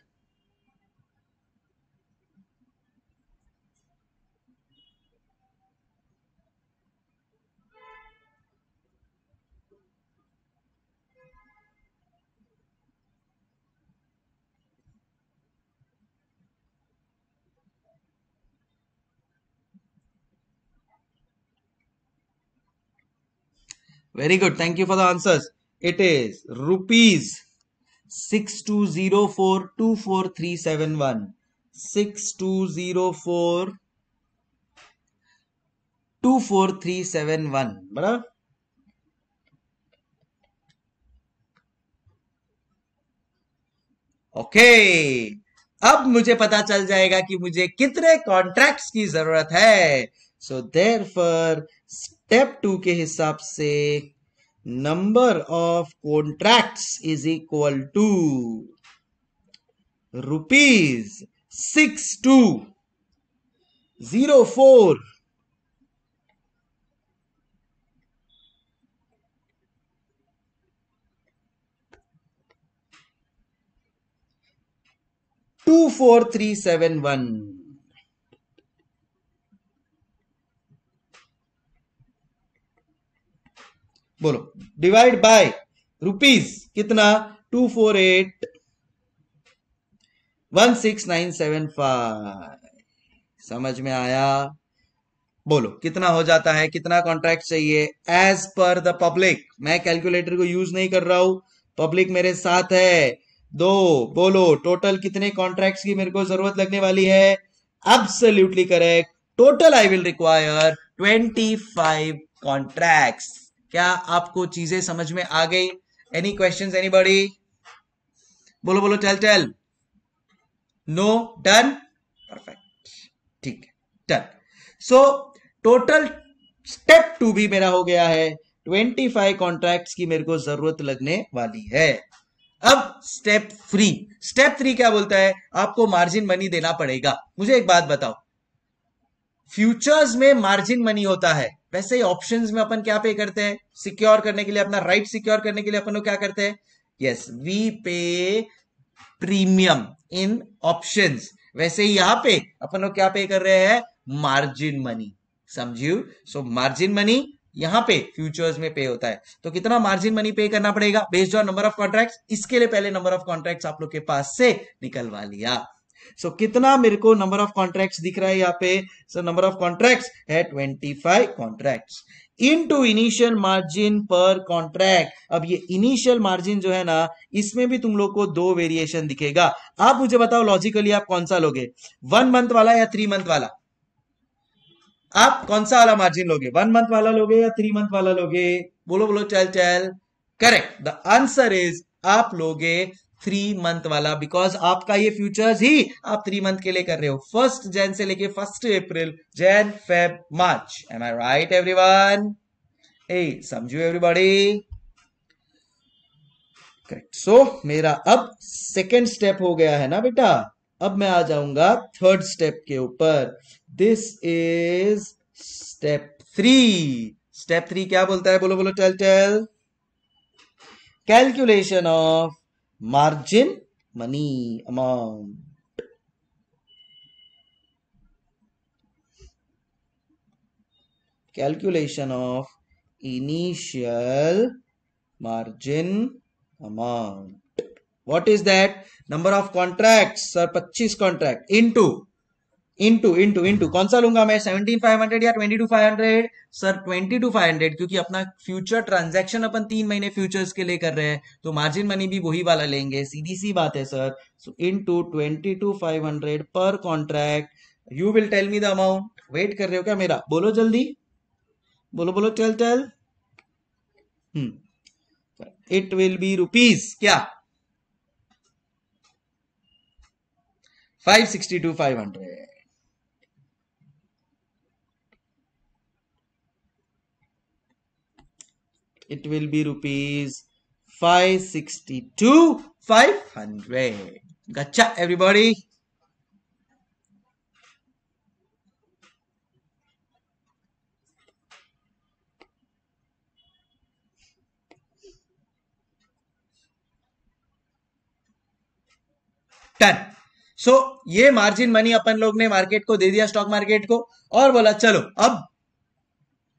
very good thank you for the answer it is rupees six two zero four two four three seven one six two zero four two four three seven one बराबर okay अब मुझे पता चल जाएगा कि मुझे कितने कॉन्ट्रैक्ट्स की जरूरत है so therefore step two के हिसाब से number of contracts is equal to rupees six two zero four two four three seven one बोलो डिवाइड बाय रुपीज कितना two four eight one six nine seven five समझ में आया बोलो कितना हो जाता है कितना कॉन्ट्रैक्ट चाहिए एज पर द पब्लिक मैं कैलकुलेटर को यूज नहीं कर रहा हूं पब्लिक मेरे साथ है दो बोलो टोटल कितने कॉन्ट्रैक्ट्स की मेरे को जरूरत लगने वाली है absolutely correct total I will require twenty five contracts क्या आपको चीजें समझ में आ गई एनी क्वेश्चन एनी बड़ी बोलो बोलो tell tell no done perfect ठीक है done so total step two भी मेरा हो गया है ट्वेंटी फाइव कॉन्ट्रैक्ट की मेरे को जरूरत लगने वाली है अब स्टेप थ्री स्टेप थ्री क्या बोलता है आपको मार्जिन मनी देना पड़ेगा मुझे एक बात बताओ फ्यूचर्स में मार्जिन मनी होता है वैसे ही ऑप्शंस में अपन क्या पे करते हैं सिक्योर करने के लिए अपना राइट right सिक्योर करने के लिए अपन लोग क्या करते हैं yes we pay premium in options वैसे ही यहां पे अपन लोग क्या पे कर रहे हैं मार्जिन मनी समझियो सो मार्जिन मनी यहां पे फ्यूचर्स में पे होता है तो कितना मार्जिन मनी पे करना पड़ेगा based on number of contracts इसके लिए पहले नंबर ऑफ कॉन्ट्रैक्ट्स आप लोग के पास से निकलवा लिया सो so, कितना मेरे को नंबर ऑफ कॉन्ट्रैक्ट दिख रहा है यहाँ पे सो नंबर ऑफ कॉन्ट्रैक्ट है twenty 25 contracts into initial margin per contract अब ये इनिशियल मार्जिन जो है ना इसमें भी तुम लोग को दो वेरिएशन दिखेगा आप मुझे बताओ लॉजिकली आप कौन सा लोगे वन मंथ वाला या थ्री मंथ वाला आप कौन सा वाला मार्जिन लोगे वन मंथ वाला लोगे या थ्री मंथ वाला लोगे बोलो बोलो चल चल करेक्ट द आंसर इज आप लोगे थ्री मंथ वाला बिकॉज आपका ये फ्यूचर्स ही आप थ्री मंथ के लिए कर रहे हो फर्स्ट जैन से लेके first April Jan Feb March am I right one ए समझो एवरीबॉडी करेक्ट सो मेरा अब सेकेंड स्टेप हो गया है ना बेटा अब मैं आ जाऊंगा थर्ड स्टेप के ऊपर this is step three step three क्या बोलता है बोलो बोलो tell tell calculation of margin money amount. Calculation of initial margin amount. What is that? Number of contracts, sir, 25 contract into into into into कौन सा लूंगा मैं सेवेंटीन फाइव हंड्रेड या twenty two five hundred sir twenty two five hundred क्योंकि अपना future transaction अपन तीन महीने futures के लिए कर रहे हैं तो मार्जिन मनी भी वही वाला लेंगे सीधी सी बात है sir so into twenty two five hundred per contract you will tell me the amount wait कर रहे हो क्या मेरा बोलो जल्दी बोलो बोलो tell tell it will be rupees क्या five sixty two five hundred it will be rupees 562 500 gotcha everybody टन सो so, ये मार्जिन मनी अपन लोग ने मार्केट को दे दिया स्टॉक मार्केट को और बोला चलो अब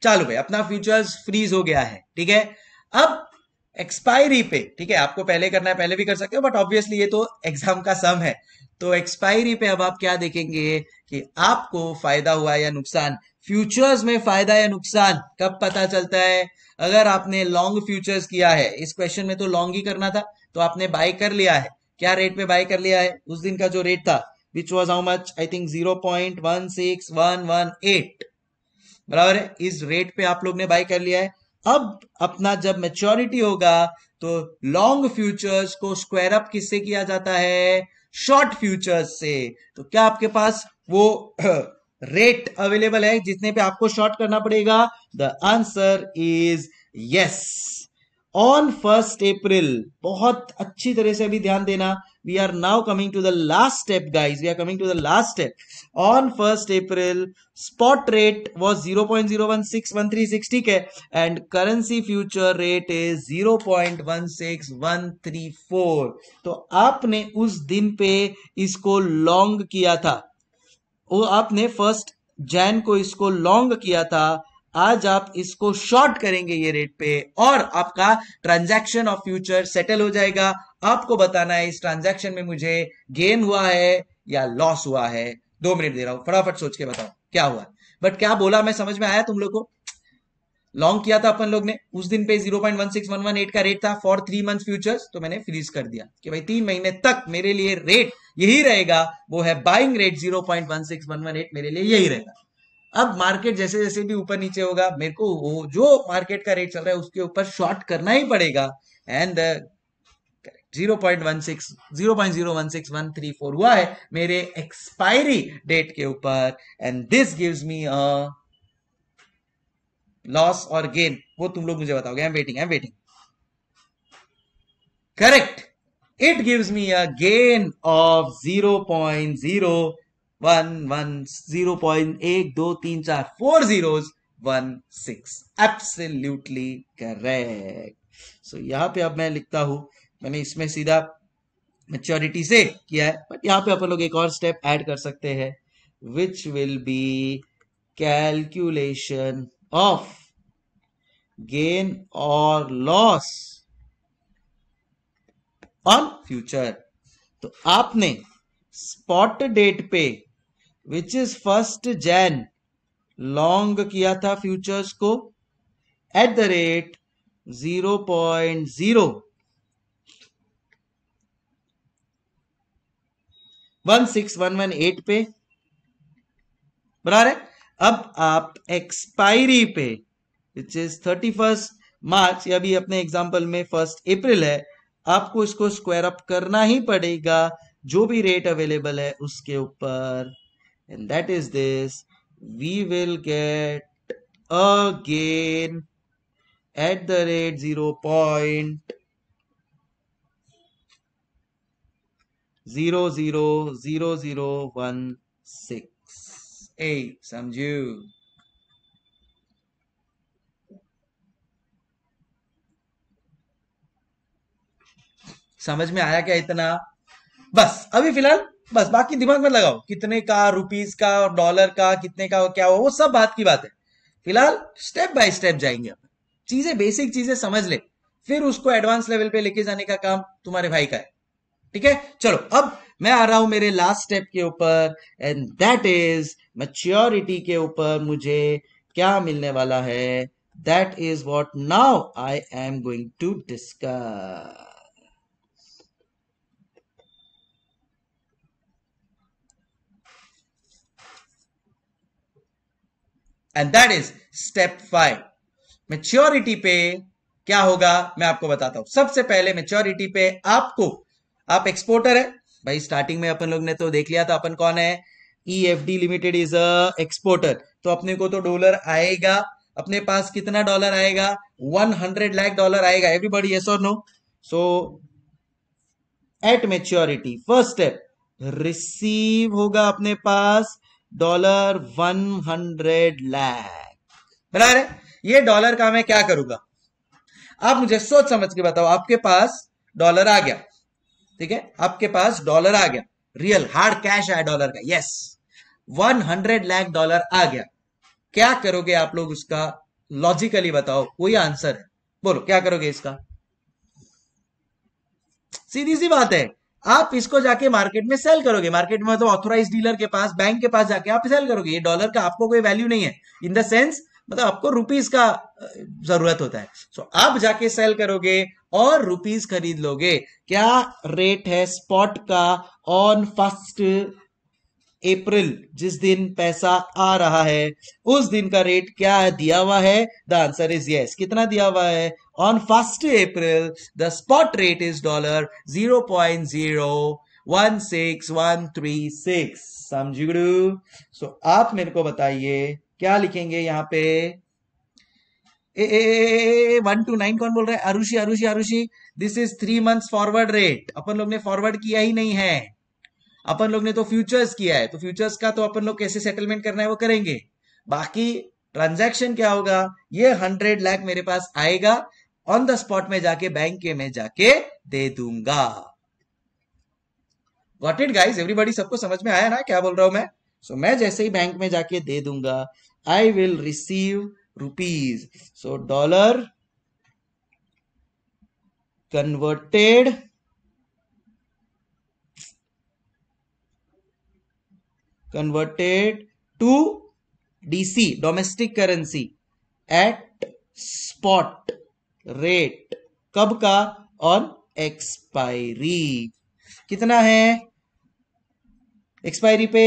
चालू भाई अपना फ्यूचर्स फ्रीज हो गया है ठीक है अब एक्सपायरी पे ठीक है आपको पहले करना है पहले भी कर सकते हो बट ऑब्वियसली ये तो एग्जाम का सम है तो एक्सपायरी पे अब आप क्या देखेंगे कि आपको फायदा हुआ या नुकसान फ्यूचर्स में फायदा या नुकसान कब पता चलता है अगर आपने लॉन्ग फ्यूचर्स किया है इस क्वेश्चन में तो लॉन्ग ही करना था तो आपने बाय कर लिया है क्या रेट पे बाय कर लिया है उस दिन का जो रेट था which was how much I think zero point one six one one eight बराबर है इस रेट पे आप लोग ने बाय कर लिया है अब अपना जब मेच्योरिटी होगा तो लॉन्ग फ्यूचर्स को स्क्वायर अप किससे किया जाता है शॉर्ट फ्यूचर्स से तो क्या आपके पास वो रेट अवेलेबल है जितने पे आपको शॉर्ट करना पड़ेगा the answer is yes on first April बहुत अच्छी तरह से अभी ध्यान देना we are now coming to the last step guys we are coming to the last step on first April spot rate was zero point zero one six one three six ठीक है and currency future rate is zero point one six one three four तो आपने उस दिन पे इसको long किया था वो आपने फर्स्ट जैन को इसको लॉन्ग किया था आज आप इसको शॉर्ट करेंगे ये रेट पे और आपका ट्रांजैक्शन ऑफ फ्यूचर सेटल हो जाएगा आपको बताना है इस ट्रांजैक्शन में मुझे गेन हुआ है या लॉस हुआ है दो मिनट दे रहा हूं फटाफट सोच के बताओ क्या हुआ बट क्या बोला मैं समझ में आया तुम लोग को लॉन्ग किया था अपन लोग ने उस दिन पे zero point one one one six eight का रेट था फॉर थ्री मंथ फ्यूचर्स तो मैंने फ्रीज कर दिया कि भाई तीन महीने तक मेरे लिए रेट यही रहेगा वो है buying rate zero point one one one six eight मेरे लिए यही रहेगा अब मार्केट जैसे जैसे भी ऊपर नीचे होगा मेरे को वो जो मार्केट का रेट चल रहा है उसके ऊपर शॉर्ट करना ही पड़ेगा and zero point one six zero point zero one six one three four हुआ है मेरे एक्सपायरी डेट के ऊपर and this gives me a loss और गेन वो तुम लोग मुझे बताओगे I am waiting I am waiting correct me a gain of zero point zero one one zero point एक दो तीन चार four zero one six absolutely correct so यहाँ पे अब मैं लिखता हूं मैंने इसमें सीधा मेच्योरिटी से किया है बट यहाँ पे अपन लोग एक और स्टेप ऐड कर सकते हैं which will be calculation of gain और लॉस ऑन फ्यूचर तो आपने स्पॉट डेट पे which is first Jan long किया था फ्यूचर्स को at the rate zero point zero one six one one eight पे बराबर है अब आप एक्सपायरी पे which is thirty first March या भी अपने एग्जाम्पल में फर्स्ट अप्रैल है आपको इसको स्क्वायर अप करना ही पड़ेगा जो भी रेट अवेलेबल है उसके ऊपर and that is this we will get again at the rate 0 point zero zero zero zero one six eight samjhu समझ में आया क्या इतना बस अभी फिलहाल बस बाकी दिमाग में लगाओ कितने का रुपीज का और डॉलर का कितने का क्या हो वो सब बात की बात है फिलहाल स्टेप बाय स्टेप जाएंगे अपन चीजें बेसिक चीजें समझ ले फिर उसको एडवांस लेवल पे लेके जाने का काम तुम्हारे भाई का है ठीक है चलो अब मैं आ रहा हूं मेरे लास्ट स्टेप के ऊपर एंड दैट इज मच्योरिटी के ऊपर मुझे क्या मिलने वाला है that is what now I am going to discuss and that is step five maturity पे क्या होगा मैं आपको बताता हूं सबसे पहले मेच्योरिटी पे आपको आप एक्सपोर्टर है भाई स्टार्टिंग में अपन लोग ने तो देख लिया था अपन कौन है E F D limited is a exporter तो अपने को तो डॉलर आएगा अपने पास कितना डॉलर आएगा वन हंड्रेड लैख डॉलर आएगा एवरीबॉडी यस और no so at maturity first step receive होगा अपने पास डॉलर वन हंड्रेड लैख बना रहे ये डॉलर का मैं क्या करूंगा आप मुझे सोच समझ के बताओ आपके पास डॉलर आ गया ठीक है आपके पास डॉलर आ गया रियल हार्ड कैश है डॉलर का yes one hundred lakh dollar आ गया क्या करोगे आप लोग उसका लॉजिकली बताओ कोई आंसर है बोलो क्या करोगे इसका सीधी सी बात है आप इसको जाके मार्केट में सेल करोगे मार्केट में मतलब ऑथोराइज डीलर के पास बैंक के पास जाके आप सेल करोगे ये डॉलर का आपको कोई वैल्यू नहीं है इन द सेंस मतलब आपको रुपीज का जरूरत होता है सो so, आप जाके सेल करोगे और रुपीज खरीद लोगे क्या रेट है स्पॉट का ऑन फर्स्ट अप्रैल जिस दिन पैसा आ रहा है उस दिन का रेट क्या दिया हुआ है द आंसर इज यस कितना दिया हुआ है on first April the spot rate is dollar zero point zero one six one three six समझ गुरु सो आप मेरे को बताइए क्या लिखेंगे यहाँ पे ए वन टू नाइन कौन बोल रहा है Arushi Arushi Arushi this is three months forward rate अपन लोग ने फॉरवर्ड किया ही नहीं है अपन लोग ने तो फ्यूचर्स किया है तो फ्यूचर्स का तो अपन लोग कैसे सेटलमेंट करना है वो करेंगे बाकी ट्रांजैक्शन क्या होगा ये हंड्रेड लाख मेरे पास आएगा ऑन द स्पॉट में जाके बैंक के में जाके दे दूंगा गॉट इट गाइज एवरीबडी सबको समझ में आया ना क्या बोल रहा हूं मैं सो so, मैं जैसे ही बैंक में जाके दे दूंगा I will receive rupees so dollar converted converted to DC, domestic currency, at spot rate. कब का? On expiry. कितना है? Expiry पे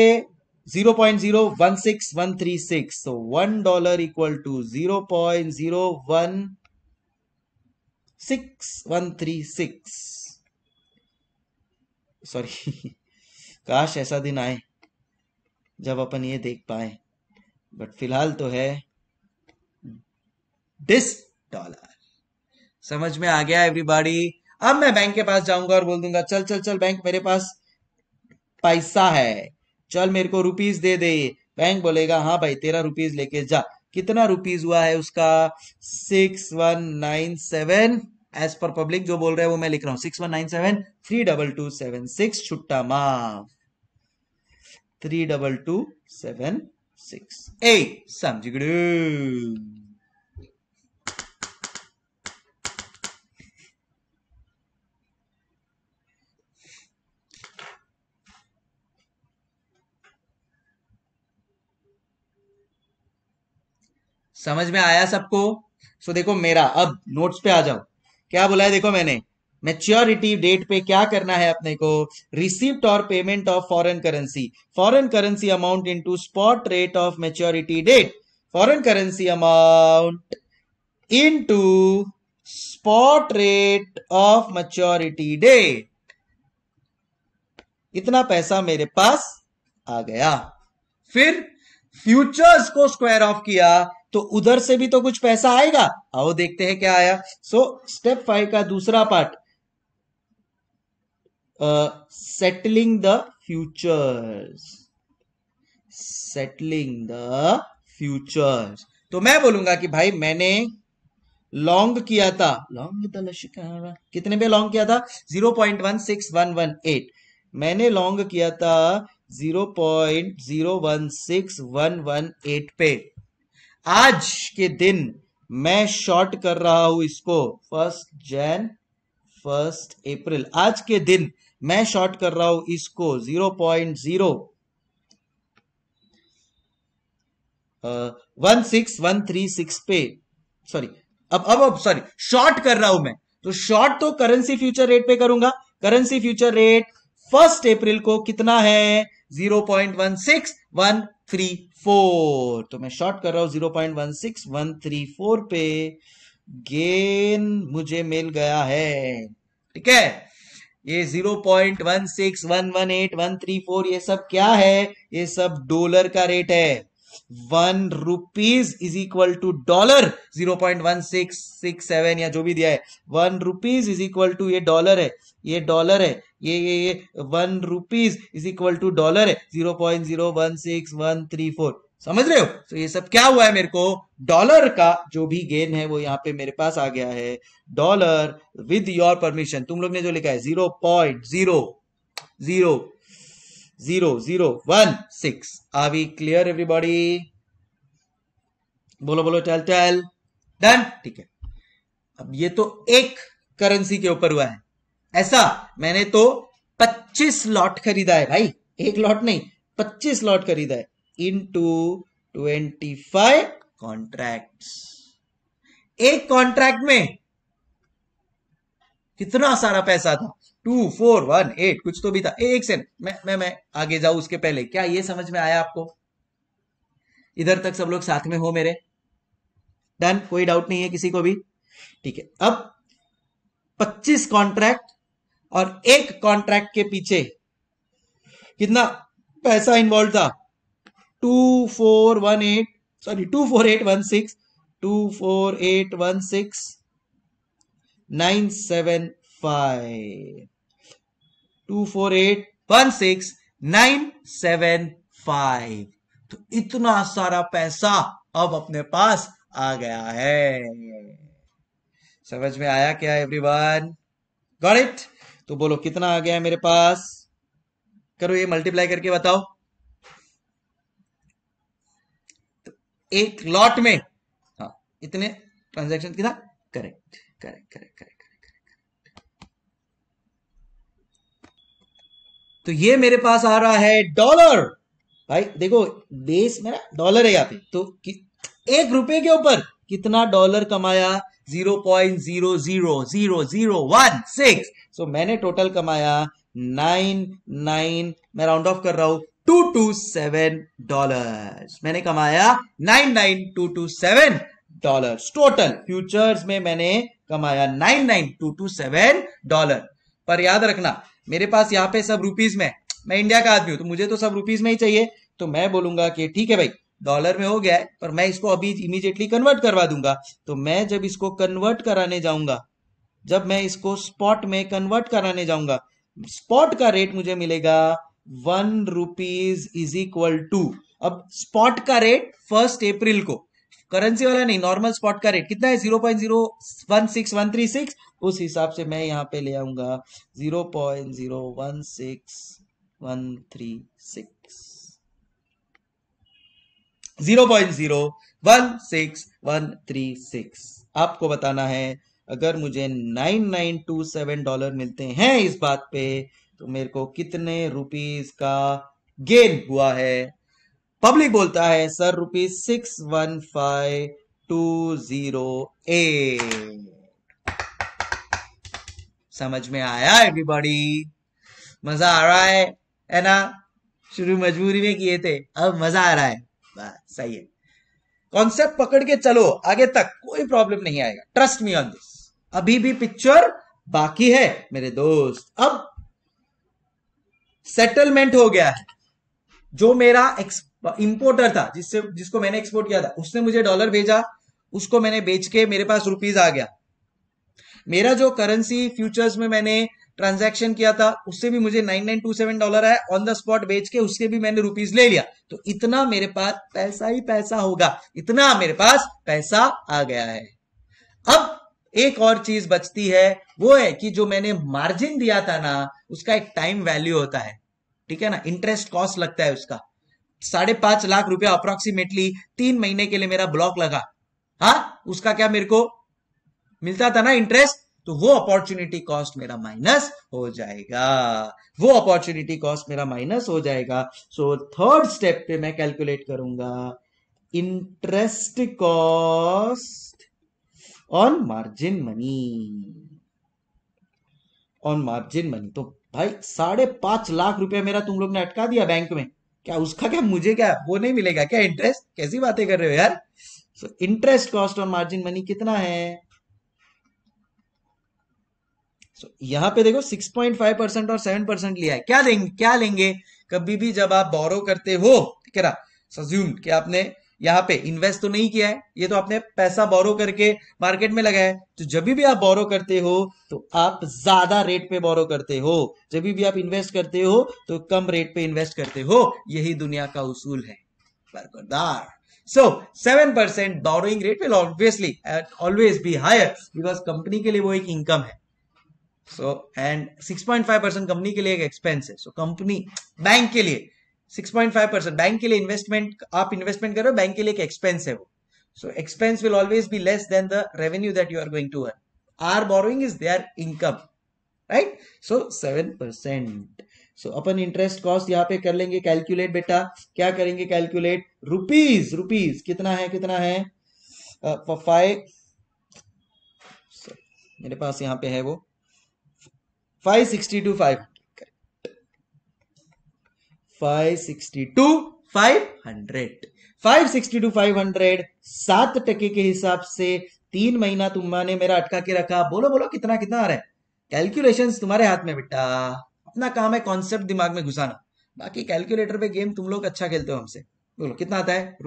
0.01636. So one dollar equal to 0.016136. Sorry काश ऐसा दिन आए जब अपन ये देख पाए बट फिलहाल तो है दिस डॉलर समझ में आ गया एवरीबॉडी अब मैं बैंक के पास जाऊंगा और बोल दूंगा चल चल चल बैंक मेरे पास पैसा है चल मेरे को रुपीज दे दे बैंक बोलेगा हाँ भाई तेरा रुपीज लेके जा कितना रुपीज हुआ है उसका six one nine seven as per public जो बोल रहे हैं वो मैं लिख रहा हूँ six one nine seven three double two seven six छुट्टा माफ three double two seven six ए समझ गए समझ में आया सबको सो देखो मेरा अब नोट्स पे आ जाओ क्या बोला है देखो मैंने मेच्योरिटी डेट पे क्या करना है अपने को रिसिप्ट और payment of foreign currency foreign currency amount into spot rate of maturity date foreign currency amount into spot rate of maturity date इतना पैसा मेरे पास आ गया फिर फ्यूचर्स को स्क्वायर ऑफ किया तो उधर से भी तो कुछ पैसा आएगा आओ देखते हैं क्या आया सो स्टेप फाइव का दूसरा part settling the futures settling the futures तो मैं बोलूंगा कि भाई मैंने लॉन्ग किया था लॉन्ग कितने पे लॉन्ग किया था zero point one one one six eight मैंने लॉन्ग किया था zero zero point one one one six eight पे आज के दिन मैं शॉर्ट कर रहा हूं इसको फर्स्ट जैन फर्स्ट अप्रैल आज के दिन मैं शॉर्ट कर रहा हूं इसको 0.0 one six one three six पे सॉरी अब अब अब सॉरी शॉर्ट कर रहा हूं मैं तो शॉर्ट तो करेंसी फ्यूचर रेट पे करूंगा currency future rate first April को कितना है 0.16134 तो मैं शॉर्ट कर रहा हूं 0.16134 पे गेन मुझे मिल गया है ठीक है ये zero point one six one one eight one three four ये सब क्या है ये सब डॉलर का रेट है one rupees is equal to dollar zero point one six six seven या जो भी दिया है one rupees is equal to ये डॉलर है ये डॉलर है ये ये ये one rupees is equal to dollar है zero point zero one six one three four समझ रहे हो तो ये सब क्या हुआ है मेरे को डॉलर का जो भी गेन है वो यहाँ पे मेरे पास आ गया है डॉलर विद योर परमिशन तुम लोग ने जो लिखा है zero point zero zero zero zero one six are we clear everybody बोलो बोलो टेल टेल डन ठीक है अब ये तो एक करेंसी के ऊपर हुआ है ऐसा मैंने तो 25 लॉट खरीदा है भाई एक लॉट नहीं 25 लॉट खरीदा है इंटू ट्वेंटी फाइव कॉन्ट्रैक्ट एक कॉन्ट्रैक्ट में कितना सारा पैसा था टू फोर वन एट कुछ तो भी था एक सेकंड मैं मैं मैं आगे जाऊं उसके पहले क्या ये समझ में आया आपको इधर तक सब लोग साथ में हो मेरे डन कोई डाउट नहीं है किसी को भी ठीक है अब 25 कॉन्ट्रैक्ट और एक कॉन्ट्रैक्ट के पीछे कितना पैसा इन्वॉल्व था two four one eight sorry two four eight one six two four eight one six nine seven five two four eight one six nine seven five तो इतना सारा पैसा अब अपने पास आ गया है समझ में आया क्या एवरीवन गॉट इट तो बोलो कितना आ गया है मेरे पास करो ये मल्टीप्लाई करके बताओ एक लॉट में हाँ इतने ट्रांजेक्शन कितना करेक्ट करेक्ट करेक्ट करेक्ट तो ये मेरे पास आ रहा है डॉलर भाई देखो देश मेरा डॉलर है यहाँ पे तो एक रुपए के ऊपर कितना डॉलर कमाया zero point zero zero zero zero one six so मैंने टोटल कमाया नाइन नाइन मैं राउंड ऑफ कर रहा हूं टू टू सेवन डॉलर मैंने कमाया nine nine two two seven dollar total futures में मैंने कमाया nine nine two two seven dollar पर याद रखना मेरे पास यहाँ पे सब रुपीज में मैं इंडिया का आदमी हूं तो मुझे तो सब रुपीज में ही चाहिए तो मैं बोलूंगा कि ठीक है भाई डॉलर में हो गया है पर मैं इसको अभी इमीजिएटली कन्वर्ट करवा दूंगा तो मैं जब इसको कन्वर्ट कराने जाऊंगा जब मैं इसको स्पॉट में कन्वर्ट कराने जाऊंगा स्पॉट का रेट मुझे मिलेगा one rupees is equal to अब स्पॉट का रेट फर्स्ट अप्रैल को करेंसी वाला नहीं नॉर्मल स्पॉट का रेट कितना है zero point zero one six one three six उस हिसाब से मैं यहां पे ले आऊंगा zero point zero one six one three six zero point zero one six one three six आपको बताना है अगर मुझे nine nine two seven dollar मिलते हैं इस बात पे तो मेरे को कितने रुपीज का गेन हुआ है पब्लिक बोलता है sir rupees six one five two zero ए समझ में आया एवरीबॉडी मजा आ रहा है है ना शुरू मजबूरी में किए थे अब मजा आ रहा है सही है कॉन्सेप्ट पकड़ के चलो आगे तक कोई प्रॉब्लम नहीं आएगा ट्रस्ट मी ऑन दिस अभी भी पिक्चर बाकी है मेरे दोस्त अब सेटलमेंट हो गया है जो मेरा इंपोर्टर था जिससे जिसको मैंने एक्सपोर्ट किया था उसने मुझे डॉलर भेजा उसको मैंने बेच के मेरे पास रुपीज आ गया मेरा जो करेंसी फ्यूचर्स में मैंने ट्रांजैक्शन किया था उससे भी मुझे 9927 डॉलर आया ऑन द स्पॉट बेच के उससे भी मैंने रुपीज ले लिया तो इतना मेरे पास पैसा ही पैसा होगा इतना मेरे पास पैसा आ गया है अब एक और चीज बचती है वो है कि जो मैंने मार्जिन दिया था ना उसका एक टाइम वैल्यू होता है ठीक है ना इंटरेस्ट कॉस्ट लगता है उसका साढ़े पांच लाख रुपया अप्रोक्सीमेटली तीन महीने के लिए मेरा ब्लॉक लगा हा उसका क्या मेरे को मिलता था ना इंटरेस्ट तो वो अपॉर्चुनिटी कॉस्ट मेरा माइनस हो जाएगा वो अपॉर्चुनिटी कॉस्ट मेरा माइनस हो जाएगा सो थर्ड स्टेप पे मैं कैलकुलेट करूंगा interest cost on margin money on margin money तो भाई साढ़े पांच लाख रुपया मेरा तुम लोग ने अटका दिया बैंक में क्या उसका क्या मुझे क्या वो नहीं मिलेगा क्या इंटरेस्ट कैसी बातें कर रहे हो यार so interest cost on margin money कितना है so, यहां पे देखो 6.5 परसेंट और 7 परसेंट लिया है क्या देंगे क्या लेंगे कभी भी जब आप बोरो करते हो ठीक है ना सज्यूम कि आपने यहाँ पे इन्वेस्ट तो नहीं किया है ये तो आपने पैसा बोरो करके मार्केट में लगाया है तो जब भी आप बोरो करते हो तो आप ज्यादा रेट पे बोरो करते हो जब भी आप इन्वेस्ट करते हो तो कम रेट पे इन्वेस्ट करते हो यही दुनिया का उसूल है बरकरदार seven percent borrowing rate will obviously at always be higher because company के लिए वो एक इनकम है. So and six point five percent company के लिए एक एक्सपेंस है. सो कंपनी बैंक के लिए 6.5 परसेंट बैंक के लिए इन्वेस्टमेंट आप इन्वेस्टमेंट करो बैंक के लिए एक एक्सपेंस है वो so expense will always be less than the revenue that you are going to earn our borrowing is their income right so seven percent so अपन इंटरेस्ट कॉस्ट यहाँ पे कर लेंगे कैलकुलेट बेटा क्या करेंगे कैलकुलेट रुपीज रुपीज कितना है कितना है फाइव uh, मेरे पास यहाँ पे है वो five sixty two five two सात टके के हिसाब से तीन महीना तुमने मेरा अटका के रखा बोलो बोलो कितना कितना आ रहा है कैलकुलेशन तुम्हारे हाथ में बेटा अपना काम है कॉन्सेप्ट दिमाग में घुसाना बाकी कैलकुलेटर पे गेम तुम लोग अच्छा खेलते हो हमसे बोलो कितना आता है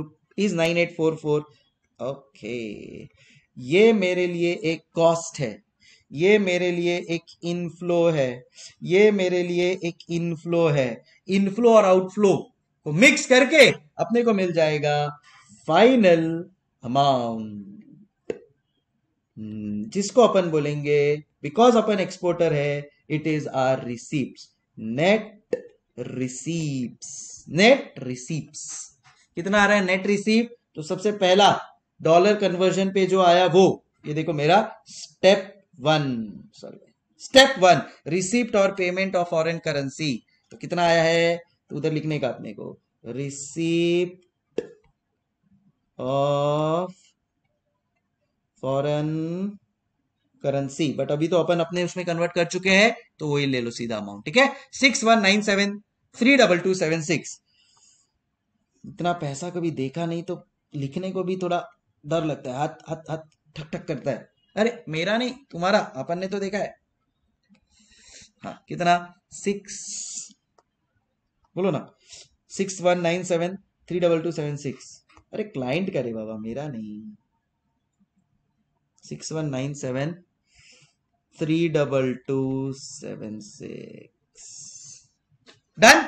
is nine eight four four okay ये मेरे लिए एक कॉस्ट है ये मेरे लिए एक इनफ्लो है ये मेरे लिए एक इनफ्लो है इनफ्लो और आउटफ्लो को मिक्स करके अपने को मिल जाएगा फाइनल अमाउंट hmm, जिसको अपन बोलेंगे बिकॉज अपन एक्सपोर्टर है it is our receipts net receipts net receipts कितना आ रहा है नेट रिसीप तो सबसे पहला डॉलर कन्वर्जन पे जो आया वो ये देखो मेरा step one sorry step one receipt और पेमेंट ऑफ फॉरेन करेंसी तो कितना आया है तो उधर लिखने का अपने को receipt of foreign currency but अभी तो अपन अपने उसमें कन्वर्ट कर चुके हैं तो वही ले लो सीधा अमाउंट ठीक है six one nine seven three double two seven six इतना पैसा कभी देखा नहीं तो लिखने को भी थोड़ा डर लगता है हाथ हाथ हाथ ठक ठक करता है अरे मेरा नहीं तुम्हारा अपन ने तो देखा है हाँ कितना सिक्स बोलो ना six one nine seven three double two seven six अरे क्लाइंट करे बाबा मेरा नहीं six one nine seven three double two seven six done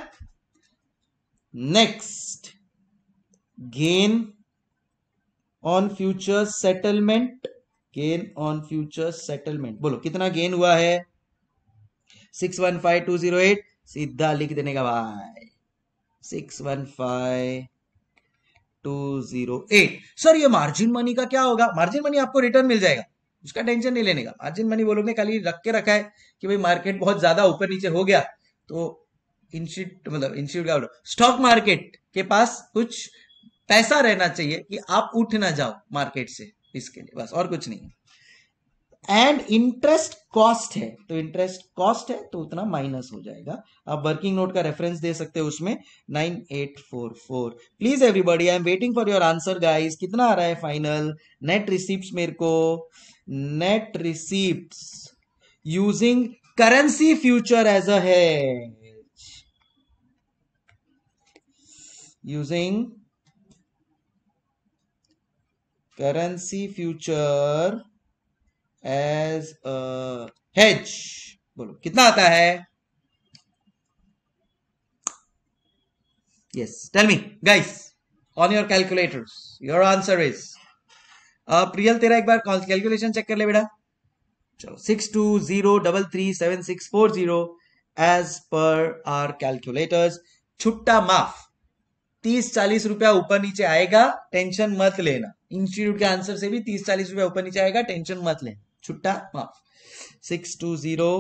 next gain on future settlement gain on future settlement बोलो कितना गेन हुआ है six one five two zero eight सीधा लिख देने का भाई six one five two zero eight sir ये मार्जिन मनी का क्या होगा मार्जिन मनी आपको रिटर्न मिल जाएगा उसका टेंशन नहीं लेने का मार्जिन मनी वो लोग ने खाली रख के रखा है कि भाई मार्केट बहुत ज्यादा ऊपर नीचे हो गया तो इंस्टीट्यूट मतलब इंस्टीट्यूट का स्टॉक मार्केट के पास कुछ पैसा रहना चाहिए कि आप उठ ना जाओ मार्केट से इसके लिए बस और कुछ नहीं है एंड इंटरेस्ट कॉस्ट है तो इंटरेस्ट कॉस्ट है तो उतना माइनस हो जाएगा आप वर्किंग नोट का रेफरेंस दे सकते हो उसमें 9844 please everybody I am waiting for your answer guys कितना आ रहा है फाइनल नेट रिसिप्ट मेरे को net receipt using currency future as a है using currency future as hedge बोलो कितना आता है yes tell me guys on your calculators your answer is Priyal तेरा एक बार कैलकुलेशन चेक कर ले बेटा चलो six two zero double three seven six four zero as per our calculators छुट्टा माफ तीस चालीस रुपया ऊपर नीचे आएगा टेंशन मत लेना इंस्टीट्यूट के आंसर से भी तीस चालीस रुपया ऊपर नीचे आएगा टेंशन मत लेना छुट्टा माफ six two zero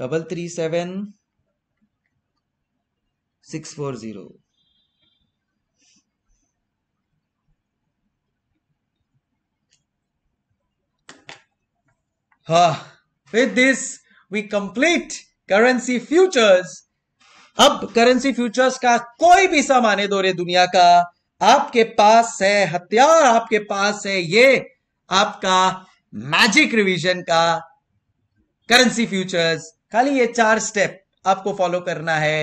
double three seven six four zero हाँ with this we complete currency futures अब करेंसी फ्यूचर्स का कोई भी सामान्य दौरे दुनिया का आपके पास है हथियार आपके पास है ये आपका मैजिक रिवीजन का करेंसी फ्यूचर्स खाली ये चार स्टेप आपको फॉलो करना है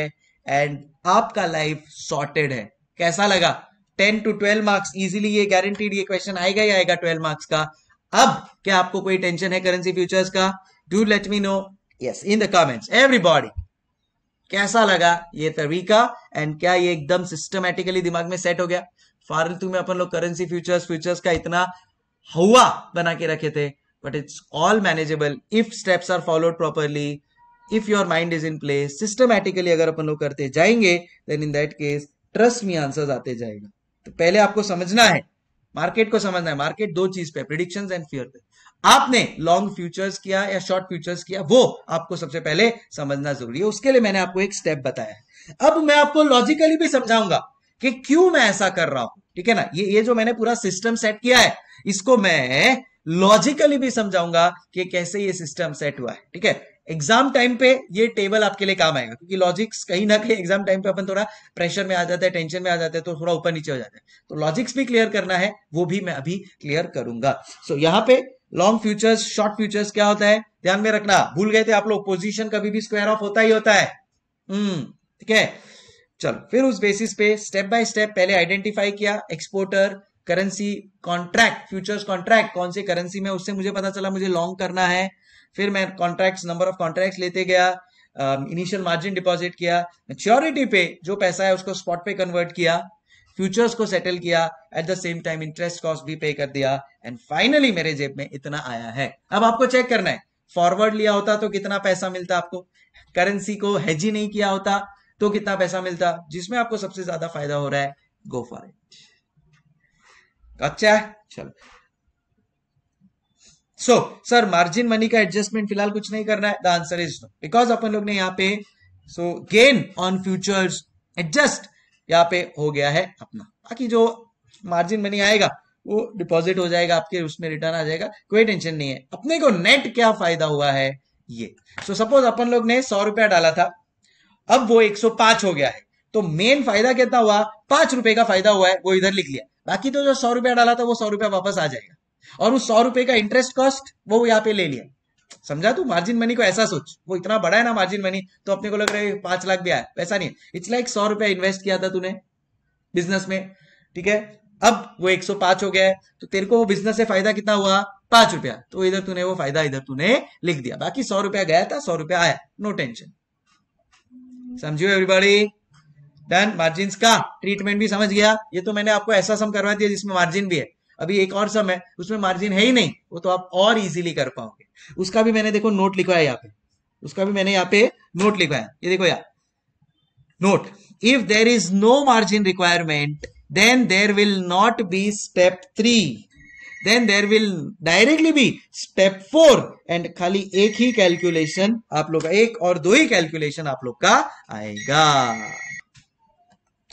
एंड आपका लाइफ सॉर्टेड है कैसा लगा ten two twelve marks easily ये गारंटीड ये क्वेश्चन आएगा ही आएगा ट्वेल्व मार्क्स का अब क्या आपको कोई टेंशन है करेंसी फ्यूचर्स का do let me know yes in the comments everybody कैसा लगा ये तरीका एंड क्या ये एकदम सिस्टमेटिकली दिमाग में सेट हो गया फालतू में अपन लोग करेंसी फ्यूचर्स फ्यूचर्स का इतना हवा बना के रखे थे but it's all manageable if steps are followed properly if your mind is in place systematically अगर अपन लोग करते जाएंगे then in that case trust me answer आते जाएगा तो पहले आपको समझना है मार्केट को समझना है मार्केट दो चीज पे प्रिडिक्शन एंड फियर पे आपने लॉन्ग फ्यूचर्स किया या शॉर्ट फ्यूचर्स किया वो आपको सबसे पहले समझना जरूरी है उसके लिए मैंने आपको एक स्टेप बताया है अब मैं आपको लॉजिकली भी समझाऊंगा कि क्यों मैं ऐसा कर रहा हूं ठीक है ना ये ये जो मैंने पूरा सिस्टम सेट किया है इसको मैं लॉजिकली भी समझाऊंगा कि कैसे ये सिस्टम सेट हुआ है ठीक है एग्जाम टाइम पे ये टेबल आपके लिए काम आएगा क्योंकि लॉजिक्स कहीं ना कहीं एग्जाम टाइम पे अपन थोड़ा प्रेशर में आ जाते हैं टेंशन में आ जाते हैं तो थोड़ा ऊपर नीचे हो जाते हैं तो लॉजिक्स भी क्लियर करना है वो भी मैं अभी क्लियर करूंगा सो so, यहाँ पे लॉन्ग फ्यूचर्स शॉर्ट फ्यूचर्स क्या होता है ध्यान में रखना भूल गए थे आप लोग पोजिशन कभी भी स्क्वायर ऑफ होता ही होता है हम्म ठीक है चलो फिर उस बेसिस पे स्टेप बाय स्टेप पहले आइडेंटिफाई किया exporter currency contract futures contract कौन से करेंसी में उससे मुझे पता चला मुझे लॉन्ग करना है फिर मैं कॉन्ट्रैक्ट नंबर ऑफ कॉन्ट्रैक्ट लेते गया इनिशियल मार्जिन डिपॉजिट किया मेच्योरिटी पे जो पैसा है उसको स्पॉट पे कन्वर्ट किया फ्यूचर्स को सेटल किया at the same time interest cost भी पे कर दिया एंड फाइनली मेरे जेब में इतना आया है अब आपको चेक करना है फॉरवर्ड लिया होता तो कितना पैसा मिलता आपको करेंसी को हेज ही नहीं किया होता तो कितना पैसा मिलता जिसमें आपको सबसे ज्यादा फायदा हो रहा है गो फॉर इट अच्छा है चलो सो सर मार्जिन मनी का एडजस्टमेंट फिलहाल कुछ नहीं करना है the answer is no because अपन लोग ने यहाँ पे so gain on futures adjust यहाँ पे हो गया है अपना बाकी जो मार्जिन मनी आएगा वो डिपॉजिट हो जाएगा आपके उसमें रिटर्न आ जाएगा कोई टेंशन नहीं है अपने को नेट क्या फायदा हुआ है ये सो so, सपोज अपन लोग ने सौ रुपया डाला था अब वो एक सौ पांच हो गया है तो मेन फायदा कितना हुआ पांच रुपए का फायदा हुआ है वो इधर लिख लिया बाकी तो जो सौ रुपया डाला था वो सौ रुपया वापस आ जाएगा और उस सौ रुपए का इंटरेस्ट कॉस्ट वो यहाँ पे ले लिया समझा तू मार्जिन मनी को ऐसा सोच वो इतना बड़ा है ना मार्जिन मनी तो अपने को लग रहा है पांच लाख भी आया वैसा नहीं इट्स लाइक सौ रुपया इन्वेस्ट किया था तूने बिजनेस में ठीक है अब वो एक सौ पांच हो गया है तो तेरे को वो बिजनेस से फायदा कितना हुआ पांच रुपया तो इधर तूने वो फायदा इधर तूने लिख दिया बाकी सौ रुपया गया था सौ रुपया आया नो टेंशन समझियो एवरीबॉडी डन मार्जिन का ट्रीटमेंट भी समझ गया ये तो मैंने आपको ऐसा सम करवा दिया जिसमें मार्जिन भी है अभी एक और सम है उसमें मार्जिन है ही नहीं वो तो आप और इजीली कर पाओगे उसका भी मैंने देखो नोट लिखवाया यहाँ पे उसका भी मैंने यहाँ पे नोट लिखवाया ये देखो यार note if there is no margin requirement then there will not be step three then there will directly be step four and खाली एक ही कैलकुलेशन आप लोग का एक और दो ही कैलकुलेशन आप लोग का आएगा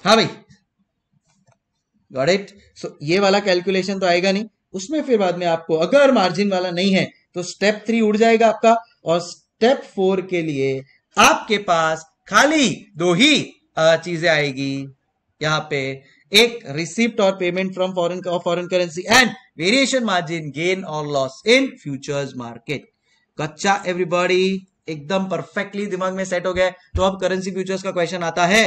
हाँ भाई गॉट इट सो ये वाला कैलकुलेशन तो आएगा नहीं उसमें फिर बाद में आपको अगर मार्जिन वाला नहीं है तो स्टेप थ्री उड़ जाएगा आपका और स्टेप फोर के लिए आपके पास खाली दो ही चीजें आएगी यहाँ पे एक रिसिप्ट और payment from foreign foreign currency and variation margin gain और लॉस इन फ्यूचर्स मार्केट कच्चा एवरीबॉडी एकदम परफेक्टली दिमाग में सेट हो गया तो अब करेंसी फ्यूचर्स का क्वेश्चन आता है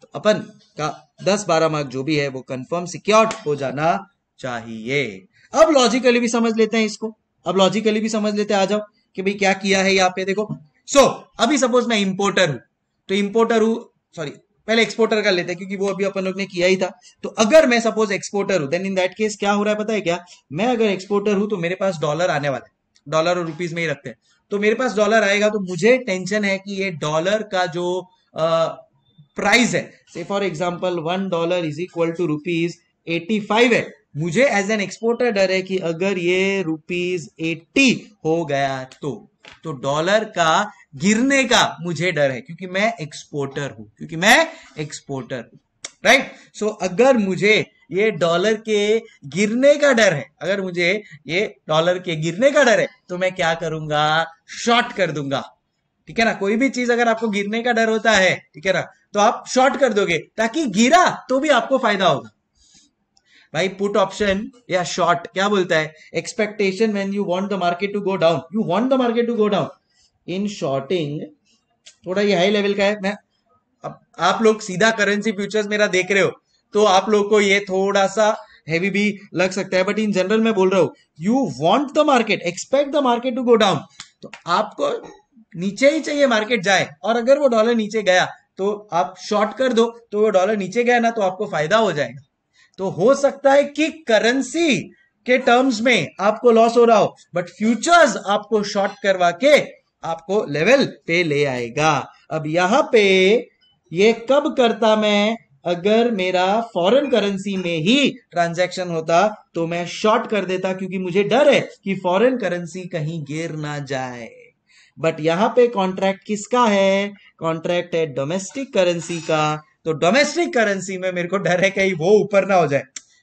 तो अपन का दस बारह मार्क जो भी है वो कंफर्म सिक्योर्ड हो जाना चाहिए अब लॉजिकली भी समझ लेते हैं इसको अब लॉजिकली भी समझ लेते हैं आ जाओ कि भाई क्या किया है यहाँ पे देखो सो so, अभी सपोज मैं इंपोर्टर हूं तो इंपोर्टर हूं सॉरी पहले एक्सपोर्टर कर लेते हैं क्योंकि वो अभी अपन लोग ने किया ही था तो अगर मैं सपोज एक्सपोर्टर हूं देन इन दैट केस क्या हो रहा है पता है क्या मैं अगर एक्सपोर्टर हूं तो मेरे पास डॉलर आने वाला है डॉलर और रुपीज में ही रखते हैं तो मेरे पास डॉलर आएगा तो मुझे टेंशन है कि ये डॉलर का जो आ, प्राइस है से for example one dollar is equal to rupees eighty five है मुझे एज एन एक्सपोर्टर डर है कि अगर ये रुपीज एट्टी हो गया तो तो डॉलर का गिरने का मुझे डर है क्योंकि मैं एक्सपोर्टर हूं क्योंकि मैं एक्सपोर्टर हूं राइट right? सो so, अगर मुझे ये डॉलर के गिरने का डर है अगर मुझे ये डॉलर के गिरने का डर है तो मैं क्या करूंगा शॉर्ट कर दूंगा ठीक है ना कोई भी चीज अगर आपको गिरने का डर होता है ठीक है ना तो आप शॉर्ट कर दोगे ताकि गिरा तो भी आपको फायदा होगा भाई पुट ऑप्शन या शॉर्ट क्या बोलता है expectation when you want the market to go down you want the market to go down in shorting थोड़ा ये हाई लेवल का है मैं अब आप लोग सीधा करेंसी फ्यूचर्स मेरा देख रहे हो तो आप लोग को ये थोड़ा सा हैवी भी लग सकता है बट इन जनरल मैं बोल रहा हूँ you want the market expect the market to go down तो आपको नीचे ही चाहिए मार्केट जाए और अगर वो डॉलर नीचे गया तो आप शॉर्ट कर दो तो वो डॉलर नीचे गया ना तो आपको फायदा हो जाएगा तो हो सकता है कि करेंसी के टर्म्स में आपको लॉस हो रहा हो बट फ्यूचर्स आपको शॉर्ट करवा के आपको लेवल पे ले आएगा अब यहां पे ये कब करता मैं अगर मेरा फॉरेन करेंसी में ही ट्रांजैक्शन होता तो मैं शॉर्ट कर देता क्योंकि मुझे डर है कि फॉरेन करेंसी कहीं गिर ना जाए बट यहां पे कॉन्ट्रैक्ट किसका है कॉन्ट्रैक्ट है डोमेस्टिक करेंसी का तो डोमेस्टिक करेंसी में मेरे को डर है कहीं वो ऊपर ना हो जाए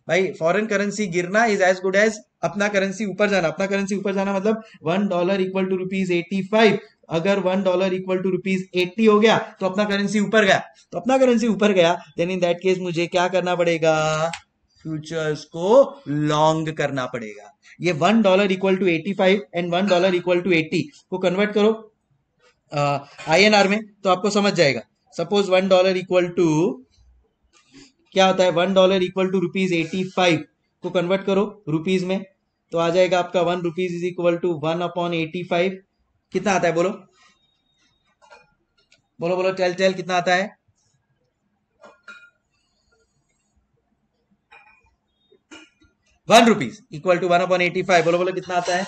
भाई फॉरेन करेंसी गिरना इज एज गुड एज अपना करेंसी ऊपर जाना अपना करेंसी ऊपर जाना मतलब one dollar equal to rupees eighty five अगर one dollar equal to rupees eighty हो गया तो अपना करेंसी ऊपर गया तो अपना करेंसी ऊपर गया देन इन दैट केस मुझे क्या करना पड़ेगा फ्यूचर्स को लॉन्ग करना पड़ेगा ये one dollar equal to eighty five and one dollar equal to eighty को कन्वर्ट करो आई एन आर में तो आपको समझ जाएगा suppose one dollar equal to क्या होता है one dollar equal to rupees eighty five को कन्वर्ट करो रुपीज में तो आ जाएगा आपका one rupees is equal to one upon eighty five कितना आता है बोलो बोलो बोलो चल चल कितना आता है one rupees equal to one upon eighty five बोलो बोलो कितना आता है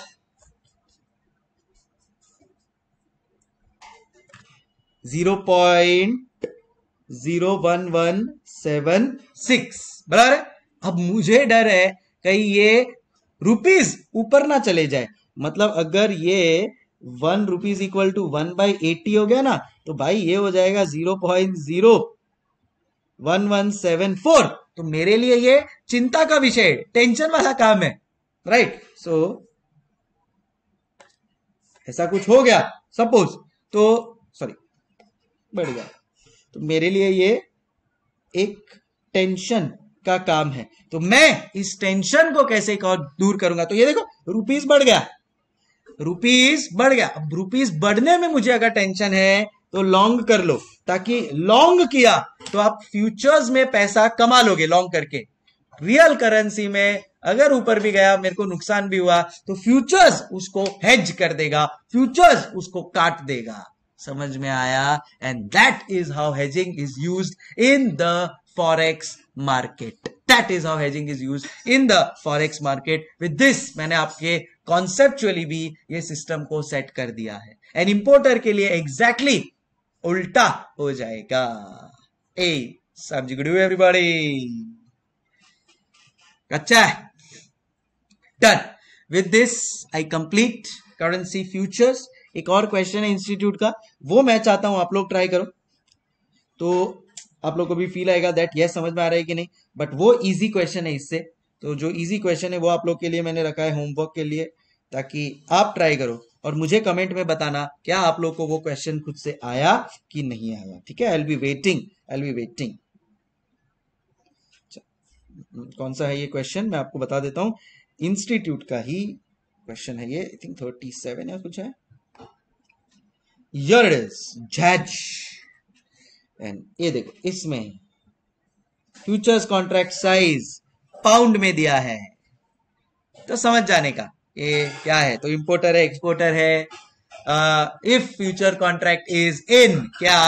zero point zero one one seven six बराबर अब मुझे डर है कहीं ये रुपीज ऊपर ना चले जाए मतलब अगर ये one rupees equal to one by eighty हो गया ना तो भाई ये हो जाएगा zero point zero one one seven four तो मेरे लिए ये चिंता का विषय टेंशन वाला काम है राइट सो so, ऐसा कुछ हो गया सपोज तो सॉरी बढ़ गया तो मेरे लिए ये एक टेंशन का काम है तो मैं इस टेंशन को कैसे दूर करूंगा तो ये देखो रुपीस बढ़ गया रुपीस बढ़ गया अब रुपीस बढ़ने में मुझे अगर टेंशन है तो लॉन्ग कर लो ताकि लॉन्ग किया तो आप फ्यूचर्स में पैसा कमा लोगे लॉन्ग करके रियल करेंसी में अगर ऊपर भी गया मेरे को नुकसान भी हुआ तो फ्यूचर्स उसको हेज कर देगा फ्यूचर्स उसको काट देगा समझ में आया and that is how hedging is use in the forex market that is how hedging is use in the forex market with this मैंने आपके कॉन्सेप्चुअली भी ये सिस्टम को सेट कर दिया है एंड इंपोर्टर के लिए एग्जैक्टली exactly उल्टा हो जाएगा ए सब जी गुड एवरीबॉडी अच्छा done with this I complete currency futures एक और क्वेश्चन है इंस्टीट्यूट का वो मैं चाहता हूं आप लोग ट्राई करो तो आप लोग को भी फील आएगा दैट यस समझ में आ रहा है कि नहीं बट वो इजी क्वेश्चन है इससे तो जो इजी क्वेश्चन है वो आप लोग के लिए मैंने रखा है होमवर्क के लिए ताकि आप ट्राई करो और मुझे कमेंट में बताना क्या आप लोग को वो क्वेश्चन खुद से आया कि नहीं आया ठीक है I will be waiting I be waiting कौन सा है ये क्वेश्चन मैं आपको बता देता हूँ इंस्टीट्यूट का ही क्वेश्चन है ये आई थिंक थर्टी सेवन या कुछ है यर इज जज एंड ये देखो इसमें फ्यूचर्स कॉन्ट्रैक्ट साइज पाउंड में दिया है तो समझ जाने का ये क्या है तो इंपोर्टर है एक्सपोर्टर है if future contract is in क्या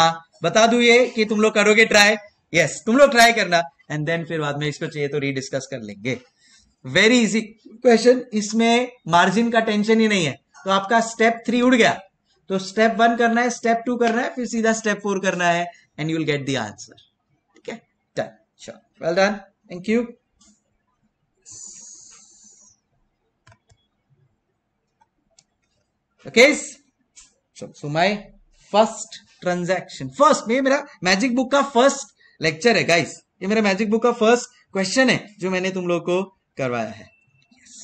बता दू ये कि तुम लोग करोगे ट्राई यस तुम लोग ट्राई करना एंड देन फिर बाद में इसको चाहिए तो रीडिस्कस कर लेंगे वेरी इजी क्वेश्चन इसमें मार्जिन का टेंशन ही नहीं है तो आपका स्टेप थ्री उड़ गया तो स्टेप वन करना है स्टेप टू करना है फिर सीधा स्टेप फोर करना है and you'll get the answer ठीक है done sure well done thank you okay so, so my first transaction first ये मेरा मैजिक बुक का फर्स्ट लेक्चर है गाइस ये मेरा मैजिक बुक का फर्स्ट क्वेश्चन है जो मैंने तुम लोग को करवाया है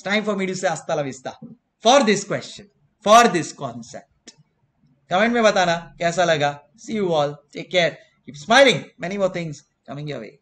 टाइम फॉर मीडियो से आस्ता लिस्ता for this question for this concept comment में बताना कैसा लगा see you all take care keep smiling many more things coming your way